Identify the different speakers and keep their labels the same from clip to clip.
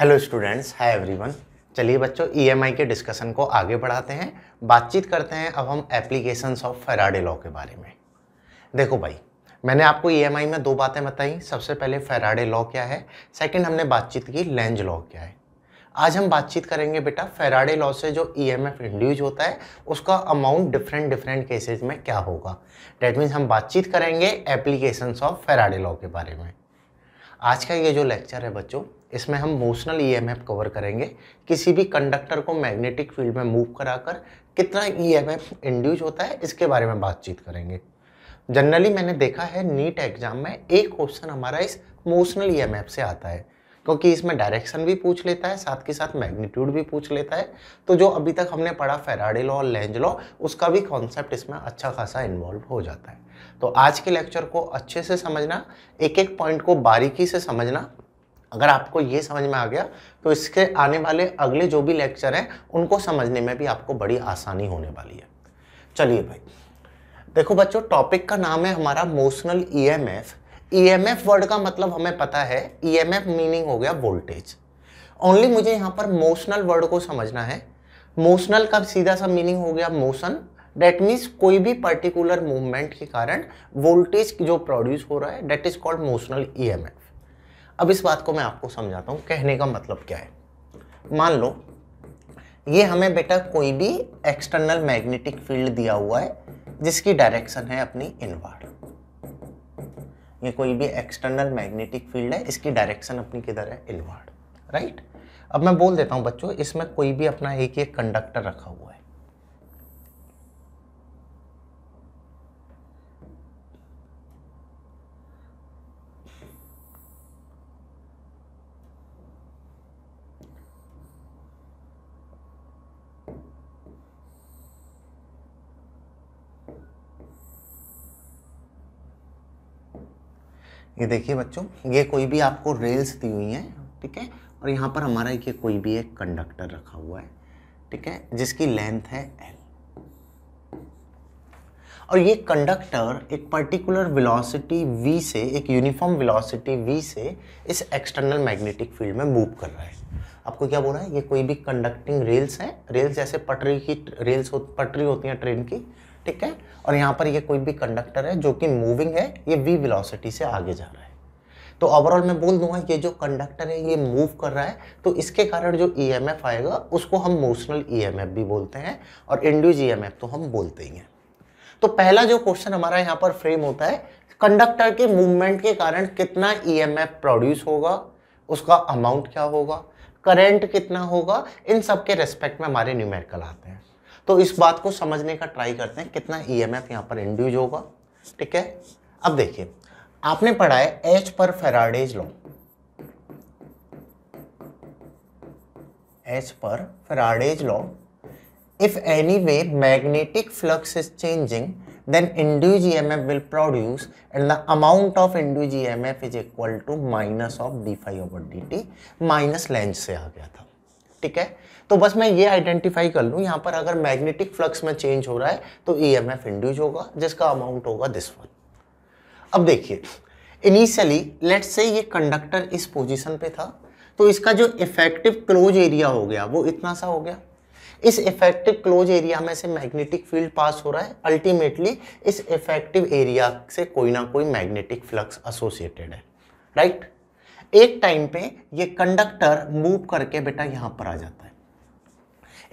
Speaker 1: Hello students hi everyone चलिए बच्चों EMI e के डिस्कशन को आगे बढ़ाते हैं बातचीत करते हैं अब हम एप्लीकेशंस ऑफ फेराडे लॉ के बारे में देखो भाई मैंने आपको ईएमआई e में दो बातें बताई सबसे पहले फेराडे लॉ क्या है सेकंड हमने बातचीत की लेंज लॉ क्या है आज हम बातचीत करेंगे बेटा फेराडे लॉ से जो ई एम एफ इंड्यूज होता है उसका अमाउंट डिफरेंट डिफरेंट केसेज में क्या होगा डैट मीन्स हम बातचीत करेंगे एप्लीकेशंस ऑफ फेराडे लॉ के बारे में आज का ये जो लेक्चर है बच्चों इसमें हम मोशनल ई कवर करेंगे किसी भी कंडक्टर को मैग्नेटिक फील्ड में मूव कराकर कितना ईएमएफ e इंड्यूज होता है इसके बारे में बातचीत करेंगे जनरली मैंने देखा है नीट एग्जाम में एक क्वेश्चन हमारा इस मोशनल ई e से आता है क्योंकि इसमें डायरेक्शन भी पूछ लेता है साथ के साथ मैग्नीट्यूड भी पूछ लेता है तो जो अभी तक हमने पढ़ा फेराडे लॉ और लेंज लॉ उसका भी कॉन्सेप्ट इसमें अच्छा खासा इन्वॉल्व हो जाता है तो आज के लेक्चर को अच्छे से समझना एक एक पॉइंट को बारीकी से समझना अगर आपको ये समझ में आ गया तो इसके आने वाले अगले जो भी लेक्चर हैं उनको समझने में भी आपको बड़ी आसानी होने वाली है चलिए भाई देखो बच्चों टॉपिक का नाम है हमारा मोशनल ईएमएफ ईएमएफ वर्ड का मतलब हमें पता है ईएमएफ e मीनिंग हो गया वोल्टेज ओनली मुझे यहाँ पर मोशनल वर्ड को समझना है मोशनल का सीधा सा मीनिंग हो गया मोशन डेट मीन्स कोई भी पर्टिकुलर मूवमेंट के कारण वोल्टेज जो प्रोड्यूस हो रहा है that is called motional F अब इस बात को मैं आपको समझाता हूँ कहने का मतलब क्या है मान लो ये हमें बेटा कोई भी एक्सटर्नल मैग्नेटिक फील्ड दिया हुआ है जिसकी डायरेक्शन है अपनी इनवर्ड ये कोई भी एक्सटर्नल मैग्नेटिक फील्ड है इसकी डायरेक्शन अपनी किधर है इनवर्ड राइट अब मैं बोल देता हूँ बच्चों इसमें कोई भी अपना एक एक कंडक्टर रखा हुआ है ये देखिए बच्चों ये कोई भी आपको रेल्स दी हुई हैं ठीक है ठीके? और यहाँ पर हमारा ये कोई भी एक कंडक्टर रखा हुआ है ठीक है जिसकी लेंथ है एल और ये कंडक्टर एक पर्टिकुलर वेलोसिटी वी से एक यूनिफॉर्म वेलोसिटी वी से इस एक्सटर्नल मैग्नेटिक फील्ड में मूव कर रहा है आपको क्या बोला है ये कोई भी कंडक्टिंग रेल्स है रेल्स जैसे पटरी की रेल्स हो, पटरी होती हैं ट्रेन की ठीक है और यहाँ पर ये कोई भी कंडक्टर है जो कि मूविंग है ये वी वेलोसिटी से आगे जा रहा है तो ओवरऑल मैं बोल दूंगा ये जो कंडक्टर है ये मूव कर रहा है तो इसके कारण जो ईएमएफ आएगा उसको हम मोशनल ईएमएफ भी बोलते हैं और इंड्यूज ईएमएफ तो हम बोलते ही हैं तो पहला जो क्वेश्चन हमारा यहाँ पर फ्रेम होता है कंडक्टर के मूवमेंट के कारण कितना एफ प्रोड्यूस होगा उसका अमाउंट क्या होगा करेंट कितना होगा इन सब के रेस्पेक्ट में हमारे न्यूमेरिकल आते हैं तो इस बात को समझने का ट्राई करते हैं कितना ई एम एफ यहाँ पर इंड्यूज होगा ठीक है अब देखिए आपने पढ़ा है एच पर फेराडेज लॉ एच पर Faraday's law if any way magnetic flux is changing then induce E M F will produce and the amount of induced E M F is equal to minus of D phi over D T minus Lenz से आ गया था ठीक है तो बस मैं ये आइडेंटिफाई कर लूँ यहाँ पर अगर मैग्नेटिक फ्लक्स में चेंज हो रहा है तो ई एम एफ इंड्यूज होगा जिसका अमाउंट होगा दिस वन अब देखिए इनिशियली लेट से ये कंडक्टर इस पोजिशन पे था तो इसका जो इफेक्टिव क्लोज एरिया हो गया वो इतना सा हो गया इस इफेक्टिव क्लोज एरिया में से मैग्नेटिक फील्ड पास हो रहा है अल्टीमेटली इस इफेक्टिव एरिया से कोई ना कोई मैग्नेटिक फ्लक्स एसोसिएटेड है राइट right? एक टाइम पे ये कंडक्टर मूव करके बेटा यहां पर आ जाता है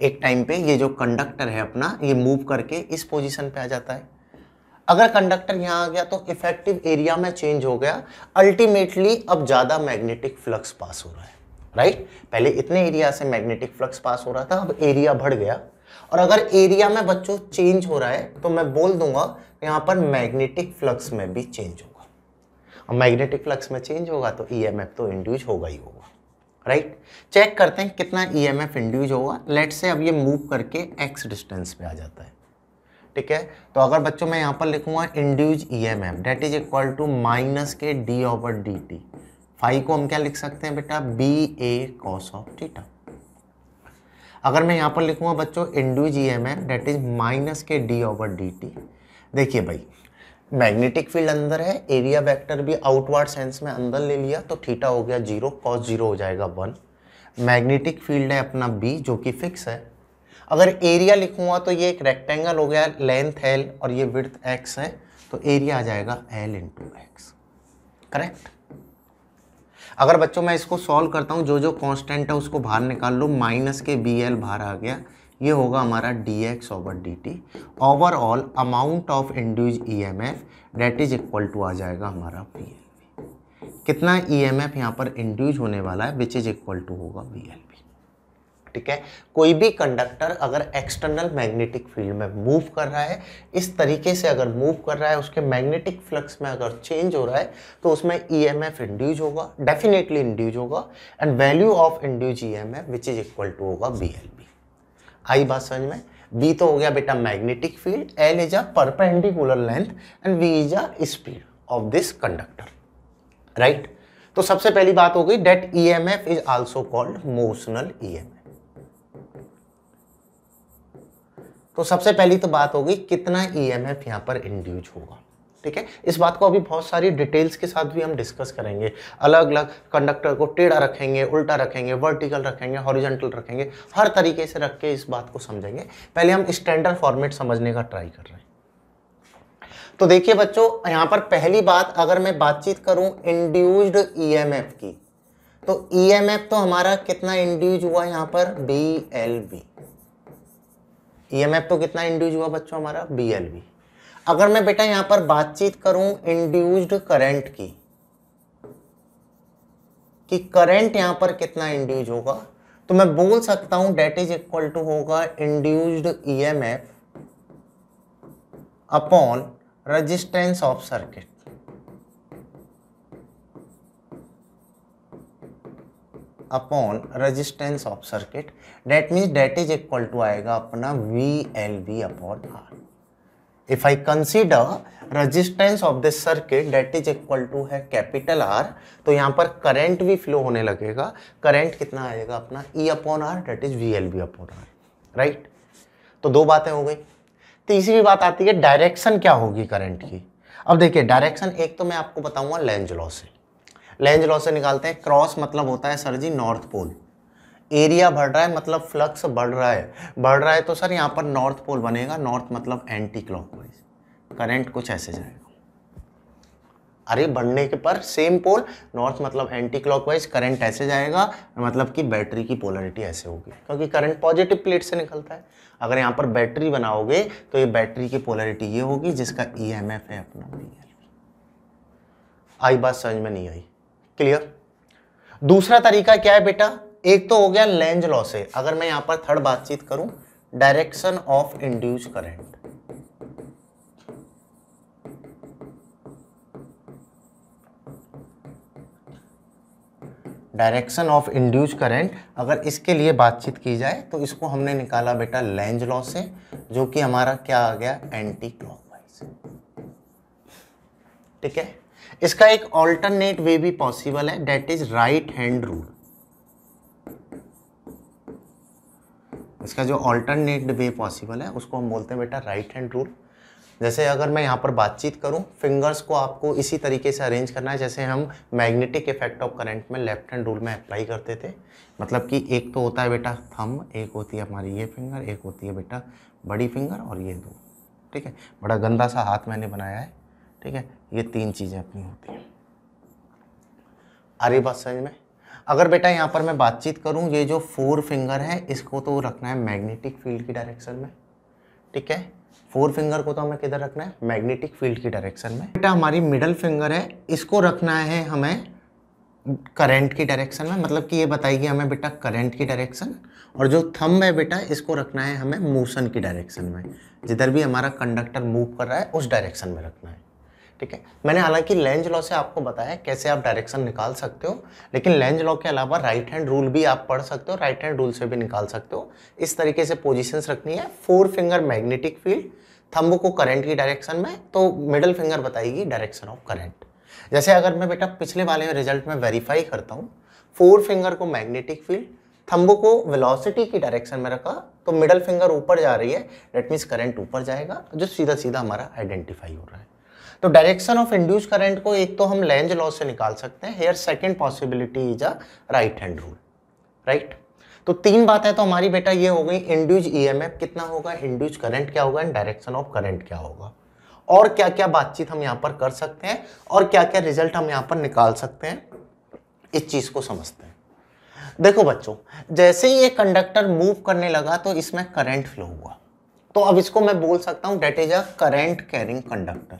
Speaker 1: एक टाइम पे ये जो कंडक्टर है अपना ये मूव करके इस पोजीशन पे आ जाता है अगर कंडक्टर यहाँ आ गया तो इफेक्टिव एरिया में चेंज हो गया अल्टीमेटली अब ज़्यादा मैग्नेटिक फ्लक्स पास हो रहा है राइट पहले इतने एरिया से मैग्नेटिक फ्लक्स पास हो रहा था अब एरिया बढ़ गया और अगर एरिया में बच्चों चेंज हो रहा है तो मैं बोल दूंगा यहाँ पर मैग्नेटिक फ्लक्स में भी चेंज होगा और मैग्नेटिक फ्लक्स में चेंज होगा तो ईएमएफ e तो इंड्यूज होगा ही होगा राइट चेक करते हैं कितना ई एम एफ इंड्यूज होगा लेट से अब ये मूव करके एक्स डिस्टेंस पे आ जाता है ठीक है तो अगर बच्चों मैं यहाँ पर लिखूंगा induce E M F that is equal to minus के D over D T phi को हम क्या लिख सकते हैं बेटा B A cos of theta अगर मैं यहाँ पर लिखूंगा बच्चों induce E M F that is minus के डी ओवर डी टी देखिए भाई मैग्नेटिक फील्ड अंदर है एरिया वेक्टर भी आउटवर्ड सेंस में अंदर ले लिया तो थीटा हो गया जीरो कॉस जीरो हो जाएगा वन मैग्नेटिक फील्ड है अपना बी जो कि फिक्स है अगर एरिया लिखूंगा तो ये एक रेक्टेंगल हो गया लेंथ एल और ये विर्थ एक्स है तो एरिया आ जाएगा एल टू एक्स करेक्ट अगर बच्चों मैं इसको सॉल्व करता हूँ जो जो कॉन्स्टेंट है उसको बाहर निकाल लूँ माइनस के बी एल बाहर आ गया ये होगा हमारा D X over D T overall amount of induced E M F that is equal to आ जाएगा हमारा पी एल बी कितना ई एम एफ यहाँ पर इंड्यूज होने वाला है विच इज इक्वल टू होगा बी एल बी ठीक है कोई भी कंडक्टर अगर एक्सटर्नल मैग्नेटिक फील्ड में मूव कर रहा है इस तरीके से अगर मूव कर रहा है उसके मैग्नेटिक फ्लक्स में अगर चेंज हो रहा है तो उसमें ई एम एफ इंड्यूज होगा डेफिनेटली इंड्यूज होगा and value of induced E M F which is equal to होगा बी एल बी आई बात समझ में बी तो हो गया बेटा magnetic field L is a perpendicular length and V is a speed of this conductor right तो सबसे पहली बात हो गई that E M F is also called motional E M F तो सबसे पहली तो बात होगी कितना ई e एम एफ यहां पर इंड्यूज होगा ठीक है इस बात को अभी बहुत सारी डिटेल्स के साथ भी हम डिस्कस करेंगे अलग अलग कंडक्टर को टेढ़ा रखेंगे उल्टा रखेंगे वर्टिकल रखेंगे हॉरिजेंटल रखेंगे हर तरीके से रख के इस बात को समझेंगे पहले हम स्टैंडर्ड फॉर्मेट समझने का ट्राई कर रहे हैं तो देखिए बच्चों यहाँ पर पहली बात अगर मैं बातचीत करूँ इंड्यूस्ड ई की तो ई e तो हमारा कितना इंड्यूज हुआ यहाँ पर बी एल बी ई तो कितना इंड्यूज हुआ बच्चों हमारा बी एल बी अगर मैं बेटा यहां पर बातचीत करूं इंड्यूस्ड करंट की कि करंट यहां पर कितना इंड्यूज होगा तो मैं बोल सकता हूं डेट इज इक्वल टू होगा induced EMF upon resistance of circuit upon resistance of circuit that means that is equal to आएगा अपना V L B upon R if I consider resistance of this circuit that is equal to है capital R तो यहाँ पर current भी flow होने लगेगा current कितना आएगा अपना E upon R that is VLB upon R right right? तो दो बातें हो गई तीसरी बात आती है डायरेक्शन क्या होगी करंट की अब देखिए डायरेक्शन एक तो मैं आपको बताऊंगा लेंज लॉ से लेंज लॉ से निकालते हैं क्रॉस मतलब होता है sir ji north pole area बढ़ रहा है मतलब फ्लक्स बढ़ रहा है बढ़ रहा है तो सर यहाँ पर नॉर्थ पोल बनेगा नॉर्थ मतलब एंटी क्लॉकवाइज करंट कुछ ऐसे जाएगा अरे बढ़ने के पर सेम पोल नॉर्थ मतलब एंटी क्लॉकवाइज करंट ऐसे जाएगा मतलब कि बैटरी की पोलरिटी ऐसे होगी क्योंकि करंट पॉजिटिव प्लेट से निकलता है अगर यहाँ पर बैटरी बनाओगे तो ये बैटरी की पोलरिटी ये होगी जिसका ई एम एफ है अपना e आई बात समझ में नहीं आई क्लियर दूसरा तरीका क्या है बेटा एक तो हो गया लेंज लॉ से अगर मैं यहां पर थर्ड बातचीत करूं direction of induce current direction of induce current अगर इसके लिए बातचीत की जाए तो इसको हमने निकाला बेटा लेंज लॉ से जो कि हमारा क्या आ गया एंटी क्लॉकवाइज ठीक है इसका एक ऑल्टरनेट वे भी पॉसिबल है that is right hand rule इसका जो ऑल्टरनेट वे पॉसिबल है उसको हम बोलते हैं बेटा राइट हैंड रूल जैसे अगर मैं यहाँ पर बातचीत करूँ फिंगर्स को आपको इसी तरीके से अरेंज करना है जैसे हम मैग्नेटिक इफेक्ट ऑफ करंट में लेफ्ट हैंड रूल में अप्लाई करते थे मतलब कि एक तो होता है बेटा थम एक होती है हमारी ये फिंगर एक होती है बेटा बड़ी फिंगर और ये दो ठीक है बड़ा गंदा सा हाथ मैंने बनाया है ठीक है ये तीन चीज़ें अपनी होती हैं अरे बात समझ में अगर बेटा यहाँ पर मैं बातचीत करूँ ये जो फोर फिंगर है इसको तो रखना है मैग्नेटिक फील्ड की डायरेक्शन में ठीक है फोर फिंगर को तो हमें किधर रखना है मैग्नेटिक फील्ड की डायरेक्शन में बेटा हमारी मिडल फिंगर है इसको रखना है हमें करंट की डायरेक्शन में मतलब कि ये बताएगी हमें बेटा करंट की डायरेक्शन और जो थंब है बेटा इसको रखना है हमें मोशन की डायरेक्शन में जिधर भी हमारा कंडक्टर मूव कर रहा है उस डायरेक्शन में रखना है ठीक है मैंने हालांकि लेंज लॉ से आपको बताया कैसे आप डायरेक्शन निकाल सकते हो लेकिन लेंज लॉ के अलावा राइट हैंड रूल भी आप पढ़ सकते हो राइट हैंड रूल से भी निकाल सकते हो इस तरीके से पोजिशंस रखनी है four finger magnetic field thumb को करंट की डायरेक्शन में तो मिडल फिंगर बताएगी डायरेक्शन ऑफ करंट जैसे अगर मैं बेटा पिछले वाले रिजल्ट में वेरीफाई करता हूँ फोर फिंगर को मैग्नेटिक फील्ड थम्बो को वेलोसिटी की डायरेक्शन में रखा तो मिडल फिंगर ऊपर जा रही है डेट मीन्स करंट ऊपर जाएगा जो सीधा सीधा हमारा आइडेंटिफाई हो रहा है तो डायरेक्शन ऑफ इंड्यूस करंट को एक तो हम लेंज लॉ से निकाल सकते हैं here second possibility is a right hand rule right तो तीन बातें तो हमारी बेटा ये हो गई इंड्यूज ईएमएफ e कितना होगा इंड्यूज करंट क्या होगा एंड डायरेक्शन ऑफ करंट क्या होगा और क्या क्या बातचीत हम यहाँ पर कर सकते हैं और क्या क्या रिजल्ट हम यहाँ पर निकाल सकते हैं इस चीज़ को समझते हैं देखो बच्चों जैसे ही ये कंडक्टर मूव करने लगा तो इसमें करंट फ्लो हुआ तो अब इसको मैं बोल सकता हूँ that is a current carrying conductor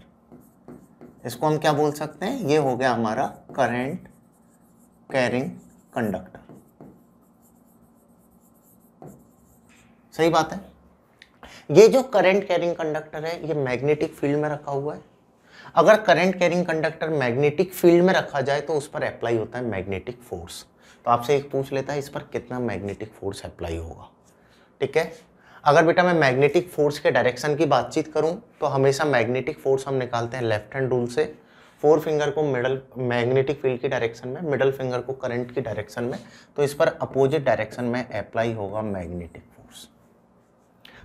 Speaker 1: इसको हम क्या बोल सकते हैं ये हो गया हमारा करेंट कैरिंग कंडक्टर सही बात है ये जो करंट कैरिंग कंडक्टर है ये मैग्नेटिक फील्ड में रखा हुआ है अगर current carrying conductor magnetic field में रखा जाए तो उस पर अप्लाई होता है मैग्नेटिक फोर्स तो आपसे एक पूछ लेता है इस पर कितना मैग्नेटिक फोर्स अप्लाई होगा ठीक है अगर बेटा मैं मैग्नेटिक फोर्स के डायरेक्शन की बातचीत करूं तो हमेशा मैग्नेटिक फोर्स हम निकालते हैं लेफ्ट हैंड रूल से फोर फिंगर को मिडल मैग्नेटिक फील्ड की डायरेक्शन में मिडल फिंगर को करंट की डायरेक्शन में तो इस पर अपोजिट डायरेक्शन में अप्लाई होगा मैग्नेटिक फोर्स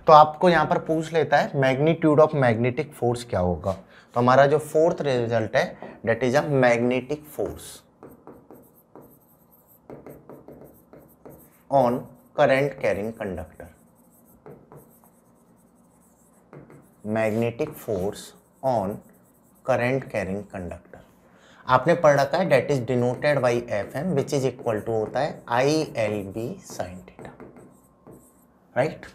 Speaker 1: तो आपको यहाँ पर पूछ लेता है मैग्नीट्यूड ऑफ मैग्नेटिक फोर्स क्या होगा तो हमारा जो फोर्थ रिजल्ट है that is a magnetic force on current carrying conductor magnetic force on current carrying conductor आपने पढ़ रखा है that is denoted by F M which is equal to होता है I L B sine theta right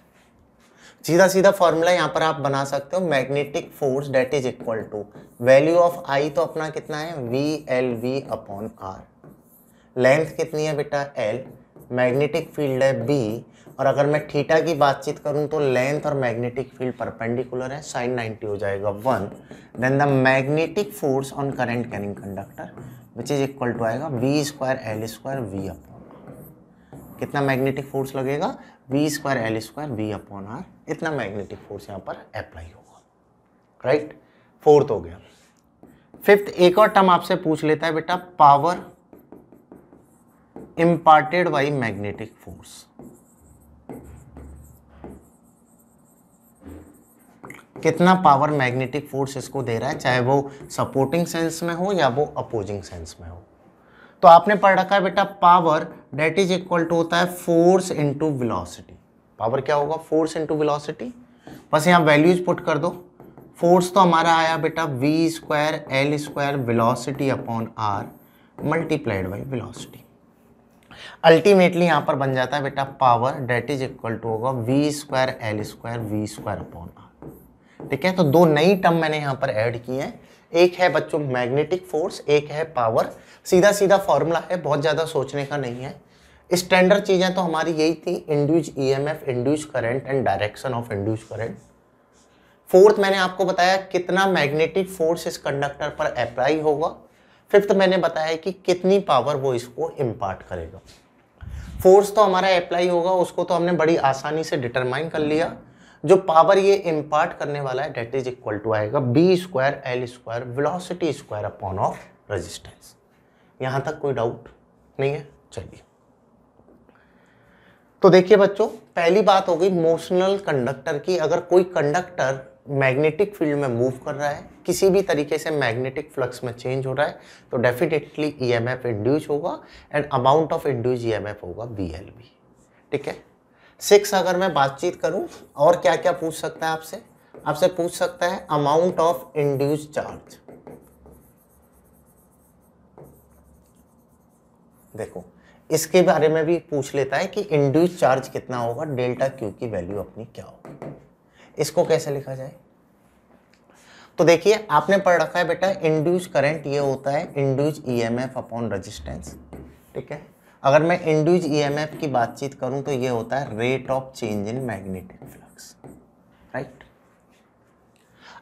Speaker 1: सीधा सीधा formula यहां पर आप बना सकते हो magnetic force that is equal to value of I तो अपना कितना है V L V upon are length कितनी है बेटा एल मैग्नेटिक फील्ड है बी और अगर मैं थीटा की बातचीत करूं तो लेंथ और मैग्नेटिक फील्ड परपेंडिकुलर है साइन 90 हो जाएगा one then the magnetic force on current carrying conductor which is equal to आएगा V square L square V upon कितना मैग्नेटिक फोर्स लगेगा V square L square V upon R इतना magnetic force यहाँ पर apply होगा right fourth हो गया fifth एक और टर्म आपसे पूछ लेता है बेटा power imparted by magnetic force कितना पावर मैग्नेटिक फोर्स इसको दे रहा है चाहे वो सपोर्टिंग सेंस में हो या वो अपोजिंग सेंस में हो तो आपने पढ़ रखा है बेटा power that is equal to होता है फोर्स इनटू वेलोसिटी पावर क्या होगा फोर्स इनटू वेलोसिटी बस यहाँ वैल्यूज पुट कर दो फोर्स तो हमारा आया बेटा V square L square velocity upon R multiplied by velocity ultimately यहाँ पर बन जाता है बेटा power that is equal to होगा V square L square V square upon R ठीक है तो दो नई टर्म मैंने यहाँ पर ऐड की हैं एक है बच्चों मैग्नेटिक फोर्स एक है पावर सीधा सीधा फॉर्मूला है बहुत ज़्यादा सोचने का नहीं है स्टैंडर्ड चीज़ें तो हमारी यही थी induce E M F induce current and direction of induce current fourth मैंने आपको बताया कितना मैग्नेटिक फोर्स इस कंडक्टर पर अप्लाई होगा फिफ्थ मैंने बताया कि कितनी पावर वो इसको इम्पार्ट करेगा फोर्स तो हमारा अप्लाई होगा उसको तो हमने बड़ी आसानी से डिटरमाइन कर लिया जो पावर ये इम्पार्ट करने वाला है डेट इज इक्वल टू आएगा B square L square velocity square upon of resistance यहाँ तक कोई डाउट नहीं है चलिए तो देखिए बच्चों पहली बात हो गई मोशनल कंडक्टर की अगर कोई कंडक्टर मैग्नेटिक फील्ड में मूव कर रहा है किसी भी तरीके से मैग्नेटिक फ्लक्स में चेंज हो रहा है तो definitely E M F induced होगा and amount of induced E M F होगा बी एल बी ठीक है सिक्स अगर मैं बातचीत करूं और क्या क्या पूछ सकता है आपसे आपसे पूछ सकता है अमाउंट ऑफ इंड्यूज चार्ज देखो इसके बारे में भी पूछ लेता है कि इंड्यूस चार्ज कितना होगा डेल्टा क्यू की वैल्यू अपनी क्या होगी इसको कैसे लिखा जाए तो देखिए आपने पढ़ रखा है बेटा इंड्यूस करंट ये होता है इंड्यूज ईएमएफ अपॉन रेजिस्टेंस ठीक है अगर मैं इंड्यूज ईएमएफ की बातचीत करूं तो ये होता है rate of change in magnetic flux right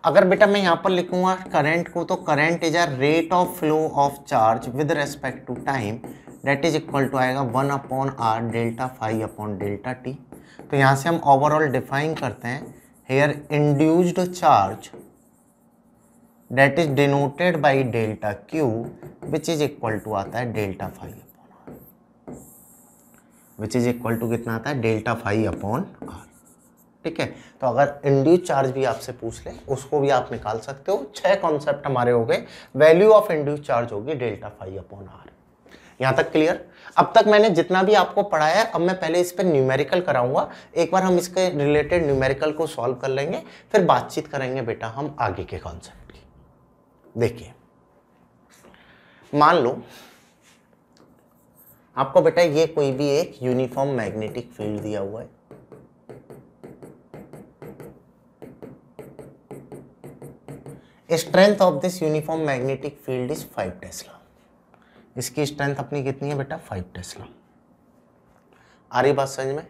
Speaker 1: अगर बेटा मैं यहां पर लिखूंगा करंट को तो current is a rate of flow of charge with respect to time that is equal to आएगा one upon R delta phi upon delta T तो यहाँ से हम ओवरऑल डिफाइन करते हैं here induced charge that is denoted by delta Q which is equal to आता है delta five which is equal to कितना आता है डेल्टा फाइव अपॉन आर ठीक है तो अगर इंड्यूज चार्ज भी आपसे पूछ ले उसको भी आप निकाल सकते हो छह कॉन्सेप्ट हमारे हो गए वैल्यू ऑफ इंड्यूज चार्ज होगी डेल्टा फाइव अपॉन आर यहां तक क्लियर अब तक मैंने जितना भी आपको पढ़ाया है अब मैं पहले इस पर न्यूमेरिकल कराऊंगा एक बार हम इसके रिलेटेड न्यूमेरिकल को सॉल्व कर लेंगे फिर बातचीत करेंगे बेटा हम आगे के कॉन्सेप्ट की देखिए मान लो आपको बेटा ये कोई भी एक यूनिफॉर्म मैग्नेटिक फील्ड दिया हुआ है strength of this uniform magnetic field is five tesla इसकी स्ट्रेंथ अपनी कितनी है बेटा फाइव टेस्ला आ रही बात समझ में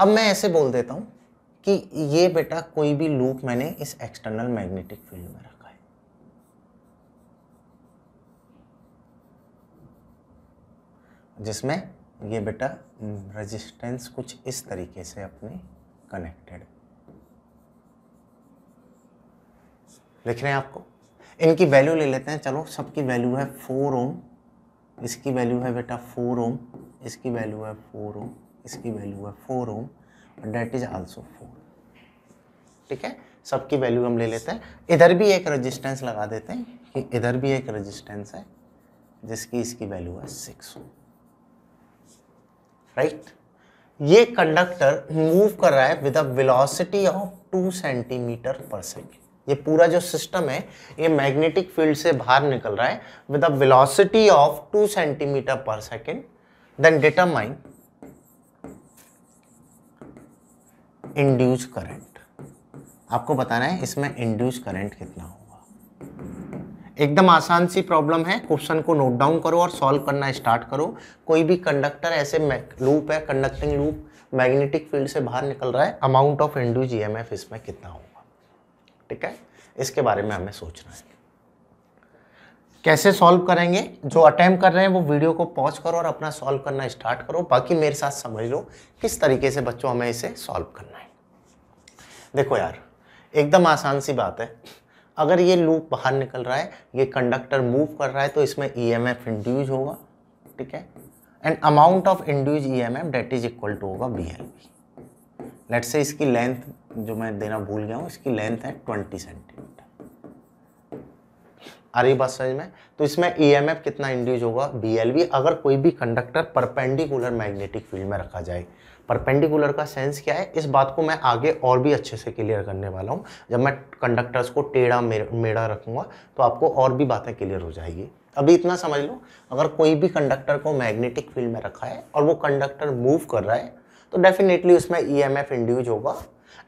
Speaker 1: अब मैं ऐसे बोल देता हूँ कि ये बेटा कोई भी लूप मैंने इस एक्सटर्नल मैग्नेटिक फील्ड में रखा है जिसमें ये बेटा रेजिस्टेंस कुछ इस तरीके से अपने कनेक्टेड लिख रहे हैं आपको इनकी वैल्यू ले लेते हैं चलो सबकी वैल्यू है फोर ओम इसकी वैल्यू है बेटा फोर ओम इसकी वैल्यू है फोर ओम इसकी वैल्यू है फोर ओम और डेट इज आल्सो फोर ठीक है सबकी वैल्यू हम ले लेते हैं इधर भी एक रेजिस्टेंस लगा देते हैं कि इधर भी एक रेजिस्टेंस है जिसकी इसकी वैल्यू है सिक्स ओम राइट ये कंडक्टर मूव कर रहा है with a velocity of two centimetre per second ये पूरा जो सिस्टम है ये मैग्नेटिक फील्ड से बाहर निकल रहा है with a velocity of two centimetre per second then determine induced current आपको बताना है इसमें इंड्यूस करंट कितना होगा एकदम आसान सी प्रॉब्लम है क्वेश्चन को नोट डाउन करो और सॉल्व करना स्टार्ट करो कोई भी कंडक्टर ऐसे लूप है कंडक्टिंग लूप मैग्नेटिक फील्ड से बाहर निकल रहा है अमाउंट ऑफ इंड्यूज ई इसमें कितना होगा ठीक है इसके बारे में हमें सोचना है कैसे सॉल्व करेंगे जो अटैम्प कर रहे हैं वो वीडियो को पॉज करो और अपना सॉल्व करना स्टार्ट करो बाकी मेरे साथ समझ लो किस तरीके से बच्चों हमें इसे सॉल्व करना है देखो यार एकदम आसान सी बात है अगर ये लूप बाहर निकल रहा है ये कंडक्टर मूव कर रहा है तो इसमें ई एम एफ इंड्यूज होगा ठीक है and amount of induced E M F that is equal to होगा B L V let's say इसकी लेंथ जो मैं देना भूल गया हूँ इसकी लेंथ है ट्वेंटी सेंटीमीटर अरे बात समझ में तो इसमें ईएमएफ e कितना इंड्यूज होगा बीएलवी अगर कोई भी कंडक्टर परपेंडिकुलर मैग्नेटिक फील्ड में रखा जाए परपेंडिकुलर का सेंस क्या है इस बात को मैं आगे और भी अच्छे से क्लियर करने वाला हूँ जब मैं कंडक्टर्स को टेढ़ा मेढ़ा रखूँगा तो आपको और भी बातें क्लियर हो जाएगी अभी इतना समझ लो अगर कोई भी कंडक्टर को मैग्नेटिक फील्ड में रखा है और वो कंडक्टर मूव कर रहा है तो डेफिनेटली उसमें ई एम एफ इंड्यूज होगा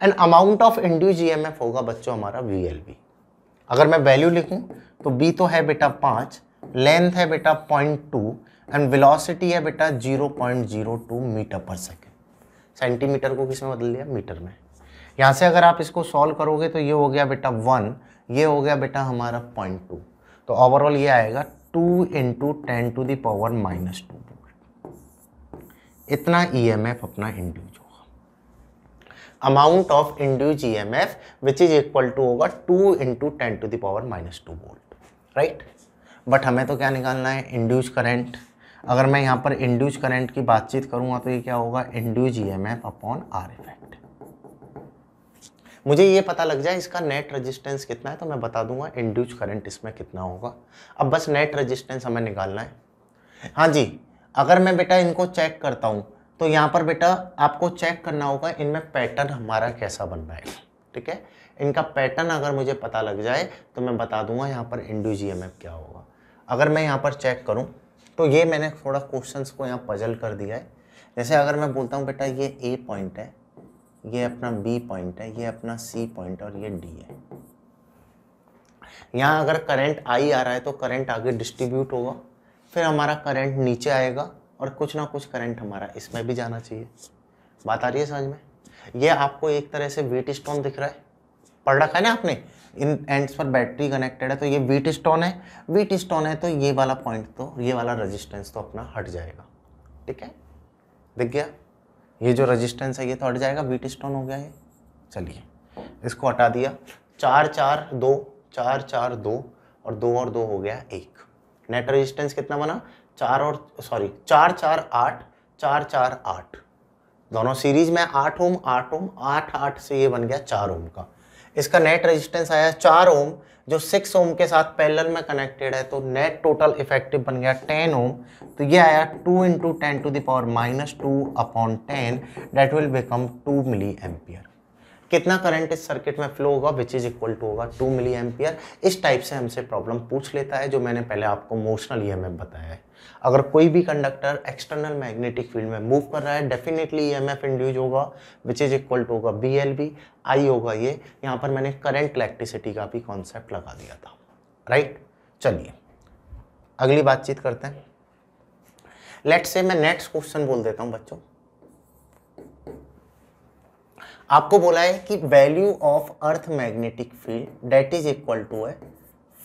Speaker 1: and amount of induced E होगा बच्चों हमारा वी अगर मैं वैल्यू लिखूँ तो बी तो है बेटा पाँच लेंथ है बेटा पॉइंट टू एंड वेलोसिटी है बेटा zero point zero two metre per second centimetre को किसमें बदल दिया मीटर में यहाँ से अगर आप इसको सॉल्व करोगे तो ये हो गया बेटा वन ये हो गया बेटा हमारा पॉइंट टू तो ओवरऑल ये आएगा two into ten to the power minus two इतना ई एम एफ अपना induced amount of induced E M F which is equal to होगा two into ten to the power minus two volt right but हमें तो क्या निकालना है induced current अगर मैं यहाँ पर इंड्यूज करेंट की बातचीत करूँगा तो ये क्या होगा induced E M F upon R effect मुझे ये पता लग जाए इसका नेट रजिस्टेंस कितना है तो मैं बता दूंगा इंड्यूज करेंट इसमें कितना होगा अब बस नेट रजिस्टेंस हमें निकालना है हाँ जी अगर मैं बेटा इनको चेक करता हूँ तो यहाँ पर बेटा आपको चेक करना होगा इनमें पैटर्न हमारा कैसा बन रहा है ठीक है इनका पैटर्न अगर मुझे पता लग जाए तो मैं बता दूंगा यहाँ पर इंडू क्या होगा अगर मैं यहाँ पर चेक करूँ तो ये मैंने थोड़ा क्वेश्चन को यहाँ पजल कर दिया है जैसे अगर मैं बोलता हूँ बेटा ये ए पॉइंट है ये अपना बी पॉइंट है ये अपना सी पॉइंट और ये डी है यहाँ अगर करंट आई आ रहा है तो करंट आगे डिस्ट्रीब्यूट होगा फिर हमारा करंट नीचे आएगा और कुछ ना कुछ करंट हमारा इसमें भी जाना चाहिए बात आ रही है समझ में ये आपको एक तरह से वीट स्टोन दिख रहा है पढ़ रखा है ना आपने इन एंड्स पर बैटरी कनेक्टेड है तो ये वीट स्टोन है वीट स्टोन है तो ये वाला पॉइंट तो ये वाला रजिस्टेंस तो अपना हट जाएगा ठीक है दिख गया ये जो रजिस्टेंस है ये तो हट जाएगा वीट स्टोन हो गया ये चलिए इसको हटा दिया चार चार दो चार चार दो और दो और दो हो गया एक नेट रेजिस्टेंस कितना बना चार और सॉरी चार चार आठ चार चार आठ दोनों सीरीज में आठ ओम आठ ओम आठ आठ से ये बन गया चार ओम का इसका नेट रेजिस्टेंस आया चार ओम जो सिक्स ओम के साथ पैरेलल में कनेक्टेड है तो नेट टोटल इफेक्टिव बन गया टेन ओम तो ये आया two into ten to the power minus two upon ten that will become two milli ampere कितना करंट इस सर्किट में फ्लो होगा विच इज इक्वल टू होगा टू मिली एम्पियर इस टाइप से हमसे प्रॉब्लम पूछ लेता है जो मैंने पहले आपको मोशनल ई बताया है अगर कोई भी कंडक्टर एक्सटर्नल मैग्नेटिक फील्ड में मूव कर रहा है definitely E M F induced होगा विच इज इक्वल टू होगा बी एल बी आई होगा ये यहाँ पर मैंने करंट इलेक्ट्रिसिटी का भी कॉन्सेप्ट लगा दिया था राइट चलिए अगली बातचीत करते हैं लेट से मैं नेक्स्ट क्वेश्चन बोल देता हूँ बच्चों आपको बोला है कि value of earth magnetic field that is equal to है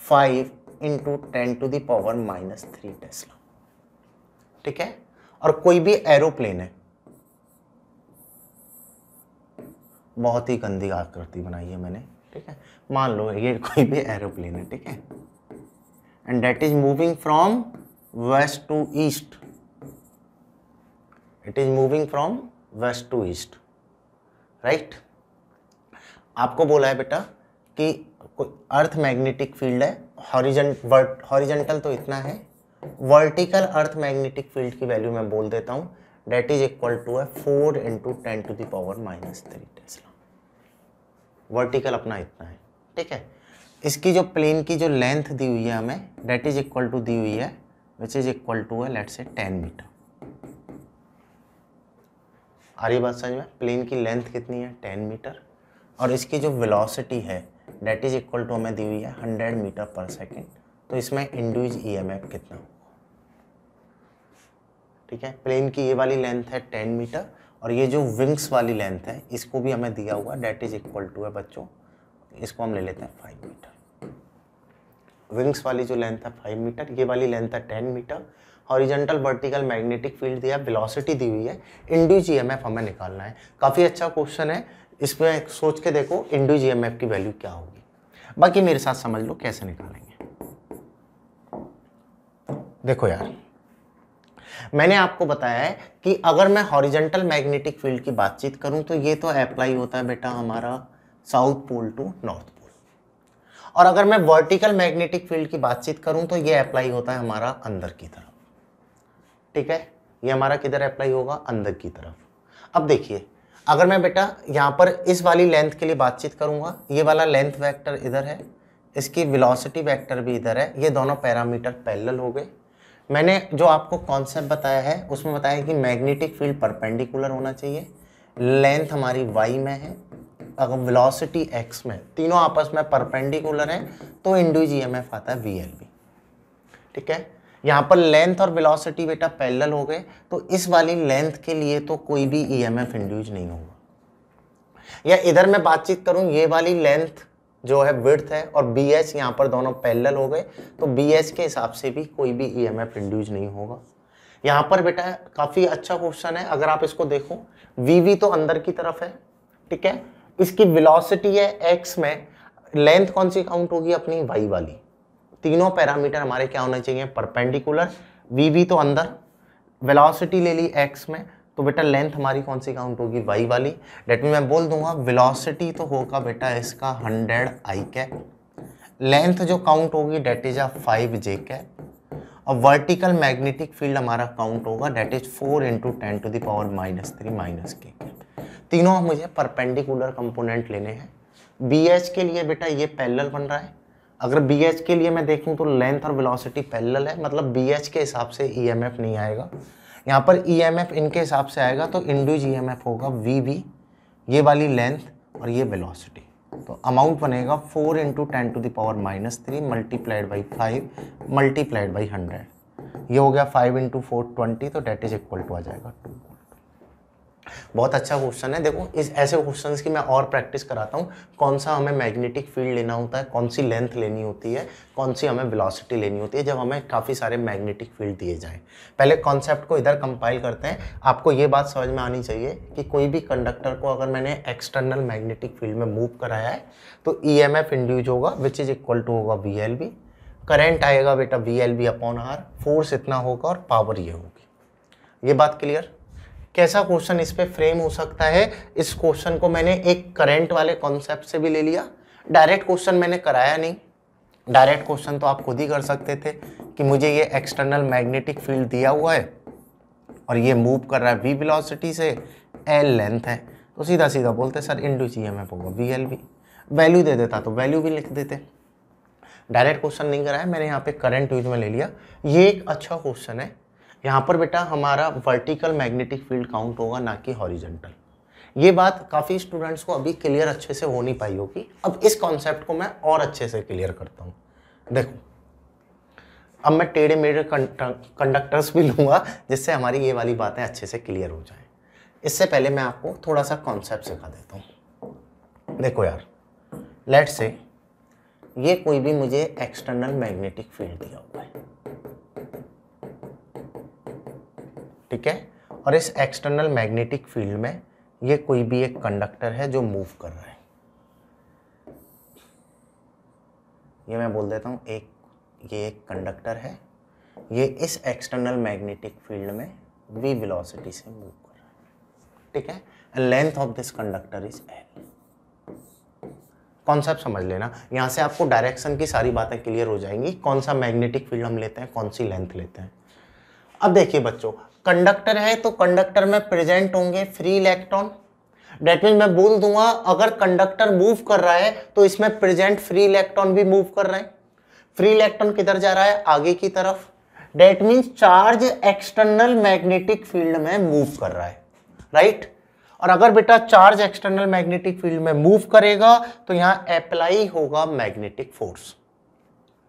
Speaker 1: five into ten to the power minus three tesla ठीक है और कोई भी एरोप्लेन है बहुत ही गंदी आकृति बनाई है मैंने ठीक है मान लो ये कोई भी एरोप्लेन है ठीक है and that is moving from west to east it is moving from west to east right आपको बोला है बेटा कि कोई अर्थ मैग्नेटिक फील्ड है हॉरिजेंटल तो इतना है वर्टिकल अर्थ मैग्नेटिक फील्ड की वैल्यू मैं बोल देता हूँ डेट इज इक्वल टू है four into ten to the power minus three tesla vertical अपना इतना है ठीक है इसकी जो प्लेन की जो लेंथ दी हुई है हमें डेट इज इक्वल टू दी हुई है विच इज इक्वल टू है लेट से टेन मीटर आ रही बात समझ में प्लेन की लेंथ कितनी है टेन मीटर और इसकी जो वेलोसिटी है डेट इज इक्वल टू हमें दी हुई है हंड्रेड मीटर पर सेकेंड तो इसमें एम एफ कितना ठीक है प्लेन की ये वाली लेंथ है टेन मीटर और ये जो विंग्स वाली लेंथ है इसको भी हमें दिया हुआ डेट इज इक्वल टू है बच्चों इसको हम ले लेते हैं फाइव मीटर विंग्स वाली जो लेंथ है फाइव मीटर ये वाली लेंथ है ten metre horizontal vertical magnetic field दिया वेलोसिटी दी हुई है इंडू जी हमें निकालना है काफ़ी अच्छा क्वेश्चन है इस पर सोच के देखो इंडू जी की वैल्यू क्या होगी बाकी मेरे साथ समझ लो कैसे निकालेंगे देखो यार मैंने आपको बताया है कि अगर मैं हॉरिजेंटल मैग्नेटिक फील्ड की बातचीत करूं तो ये तो अप्लाई होता है बेटा हमारा south pole to north pole और अगर मैं वर्टिकल मैग्नेटिक फील्ड की बातचीत करूं तो ये अप्लाई होता है हमारा अंदर की तरफ ठीक है ये हमारा किधर अप्लाई होगा अंदर की तरफ अब देखिए अगर मैं बेटा यहाँ पर इस वाली लेंथ के लिए बातचीत करूँगा ये वाला लेंथ वैक्टर इधर है इसकी विलोसिटी वैक्टर भी इधर है ये दोनों पैरामीटर पैरेलल हो गए मैंने जो आपको कॉन्सेप्ट बताया है उसमें बताया कि मैग्नेटिक फील्ड परपेंडिकुलर होना चाहिए लेंथ हमारी वाई में है अगर वेलोसिटी एक्स में तीनों आपस में परपेंडिकुलर हैं तो इंड्यूज आता है वी ठीक है यहाँ पर लेंथ और वेलोसिटी बेटा पैरेलल हो गए तो इस वाली लेंथ के लिए तो कोई भी ईएमएफ e इंड्यूज नहीं होगा या इधर मैं बातचीत करूँ ये वाली लेंथ जो है विर्थ है और बी एच यहाँ पर दोनों पैरेलल हो गए तो बी एच के हिसाब से भी कोई भी ई एम एफ इंड्यूज नहीं होगा यहाँ पर बेटा काफ़ी अच्छा क्वेश्चन है अगर आप इसको देखो वी वी तो अंदर की तरफ है ठीक है इसकी विलॉसिटी है एक्स में लेंथ कौन सी काउंट होगी अपनी वाई वाली तीनों पैरामीटर हमारे क्या होने चाहिए परपेंडिकुलर वी वी तो अंदर वेलोसिटी ले ली एक्स में तो बेटा लेंथ हमारी कौन सी काउंट होगी वाई वाली डेट मीन मैं बोल दूंगा विलोसिटी तो होगा बेटा इसका हंड्रेड आई कैप लेंथ जो काउंट होगी that is a five J cap और वर्टिकल मैग्नेटिक फील्ड हमारा काउंट होगा that is four into ten to the power minus three minus K तीनों मुझे परपेंडिकुलर कंपोनेंट लेने हैं बी एच के लिए बेटा ये पैरेलल बन रहा है अगर बी एच के लिए मैं देखूँ तो लेंथ और वेलोसिटी पैरेलल है मतलब बी एच के हिसाब से ई एम एफ नहीं आएगा यहाँ पर ई e इनके हिसाब से आएगा तो इंड्यूज ई e होगा वी वी ये वाली लेंथ और ये वेलोसिटी तो अमाउंट बनेगा four into ten to the power minus three multiplied by five multiplied by hundred ये हो गया फाइव इंटू फोर ट्वेंटी तो डेट इज इक्वल टू आ जाएगा टू बहुत अच्छा क्वेश्चन है देखो इस ऐसे क्वेश्चन की मैं और प्रैक्टिस कराता हूँ कौन सा हमें मैग्नेटिक फील्ड लेना होता है कौन सी लेंथ लेनी होती है कौन सी हमें वेलोसिटी लेनी होती है जब हमें काफ़ी सारे मैग्नेटिक फील्ड दिए जाएँ पहले कॉन्सेप्ट को इधर कंपाइल करते हैं आपको ये बात समझ में आनी चाहिए कि कोई भी कंडक्टर को अगर मैंने एक्सटर्नल मैग्नेटिक फील्ड में मूव कराया है तो ई एम एफ इंड्यूज होगा विच इज़ इक्वल टू होगा वी एल बी करेंट आएगा बेटा V L B upon R force इतना होगा और पावर ये होगी ये बात क्लियर कैसा क्वेश्चन इस पर फ्रेम हो सकता है इस क्वेश्चन को मैंने एक करेंट वाले कॉन्सेप्ट से भी ले लिया डायरेक्ट क्वेश्चन मैंने कराया नहीं डायरेक्ट क्वेश्चन तो आप खुद ही कर सकते थे कि मुझे ये एक्सटर्नल मैग्नेटिक फील्ड दिया हुआ है और ये मूव कर रहा है वी वेलोसिटी से एल लेंथ है तो सीधा सीधा बोलते सर इंडूस सी एम एफ होगा वी एल वी वैल्यू दे देता तो वैल्यू भी लिख देते डायरेक्ट क्वेश्चन नहीं कराया मैंने यहाँ पे करंट यूज में ले लिया ये एक अच्छा क्वेश्चन है यहाँ पर बेटा हमारा वर्टिकल मैग्नेटिक फील्ड काउंट होगा ना कि हॉरिजेंटल ये बात काफ़ी स्टूडेंट्स को अभी क्लियर अच्छे से हो नहीं पाई होगी अब इस कॉन्सेप्ट को मैं और अच्छे से क्लियर करता हूँ देखो अब मैं टेढ़े मेढ़े कंडक्टर्स भी लूँगा जिससे हमारी ये वाली बातें अच्छे से क्लियर हो जाए इससे पहले मैं आपको थोड़ा सा कॉन्सेप्ट सिखा देता हूँ देखो यार लेट से ये कोई भी मुझे एक्सटर्नल मैग्नेटिक फील्ड दिया हुआ है ठीक है और इस एक्सटर्नल मैग्नेटिक फील्ड में ये कोई भी एक कंडक्टर है जो मूव कर रहा है ये मैं बोल देता हूँ एक ये एक कंडक्टर है ये इस एक्सटर्नल मैग्नेटिक फील्ड में वी वेलोसिटी से मूव कर रहा है ठीक है length of this conductor is L concept समझ लेना यहाँ से आपको डायरेक्शन की सारी बातें क्लियर हो जाएंगी कौन सा मैग्नेटिक फील्ड हम लेते हैं कौन सी लेंथ लेते हैं अब देखिए बच्चों कंडक्टर है तो कंडक्टर में प्रेजेंट होंगे फ्री इलेक्ट्रॉन डेट मीन मैं बोल दूंगा अगर कंडक्टर मूव कर रहा है तो इसमें प्रेजेंट फ्री इलेक्ट्रॉन भी मूव कर रहे हैं फ्री इलेक्ट्रॉन किधर जा रहा है आगे की तरफ that means charge external magnetic field में मूव कर रहा है राइट right? और अगर बेटा चार्ज एक्सटर्नल मैग्नेटिक फील्ड में मूव करेगा तो यहां अप्लाई होगा magnetic force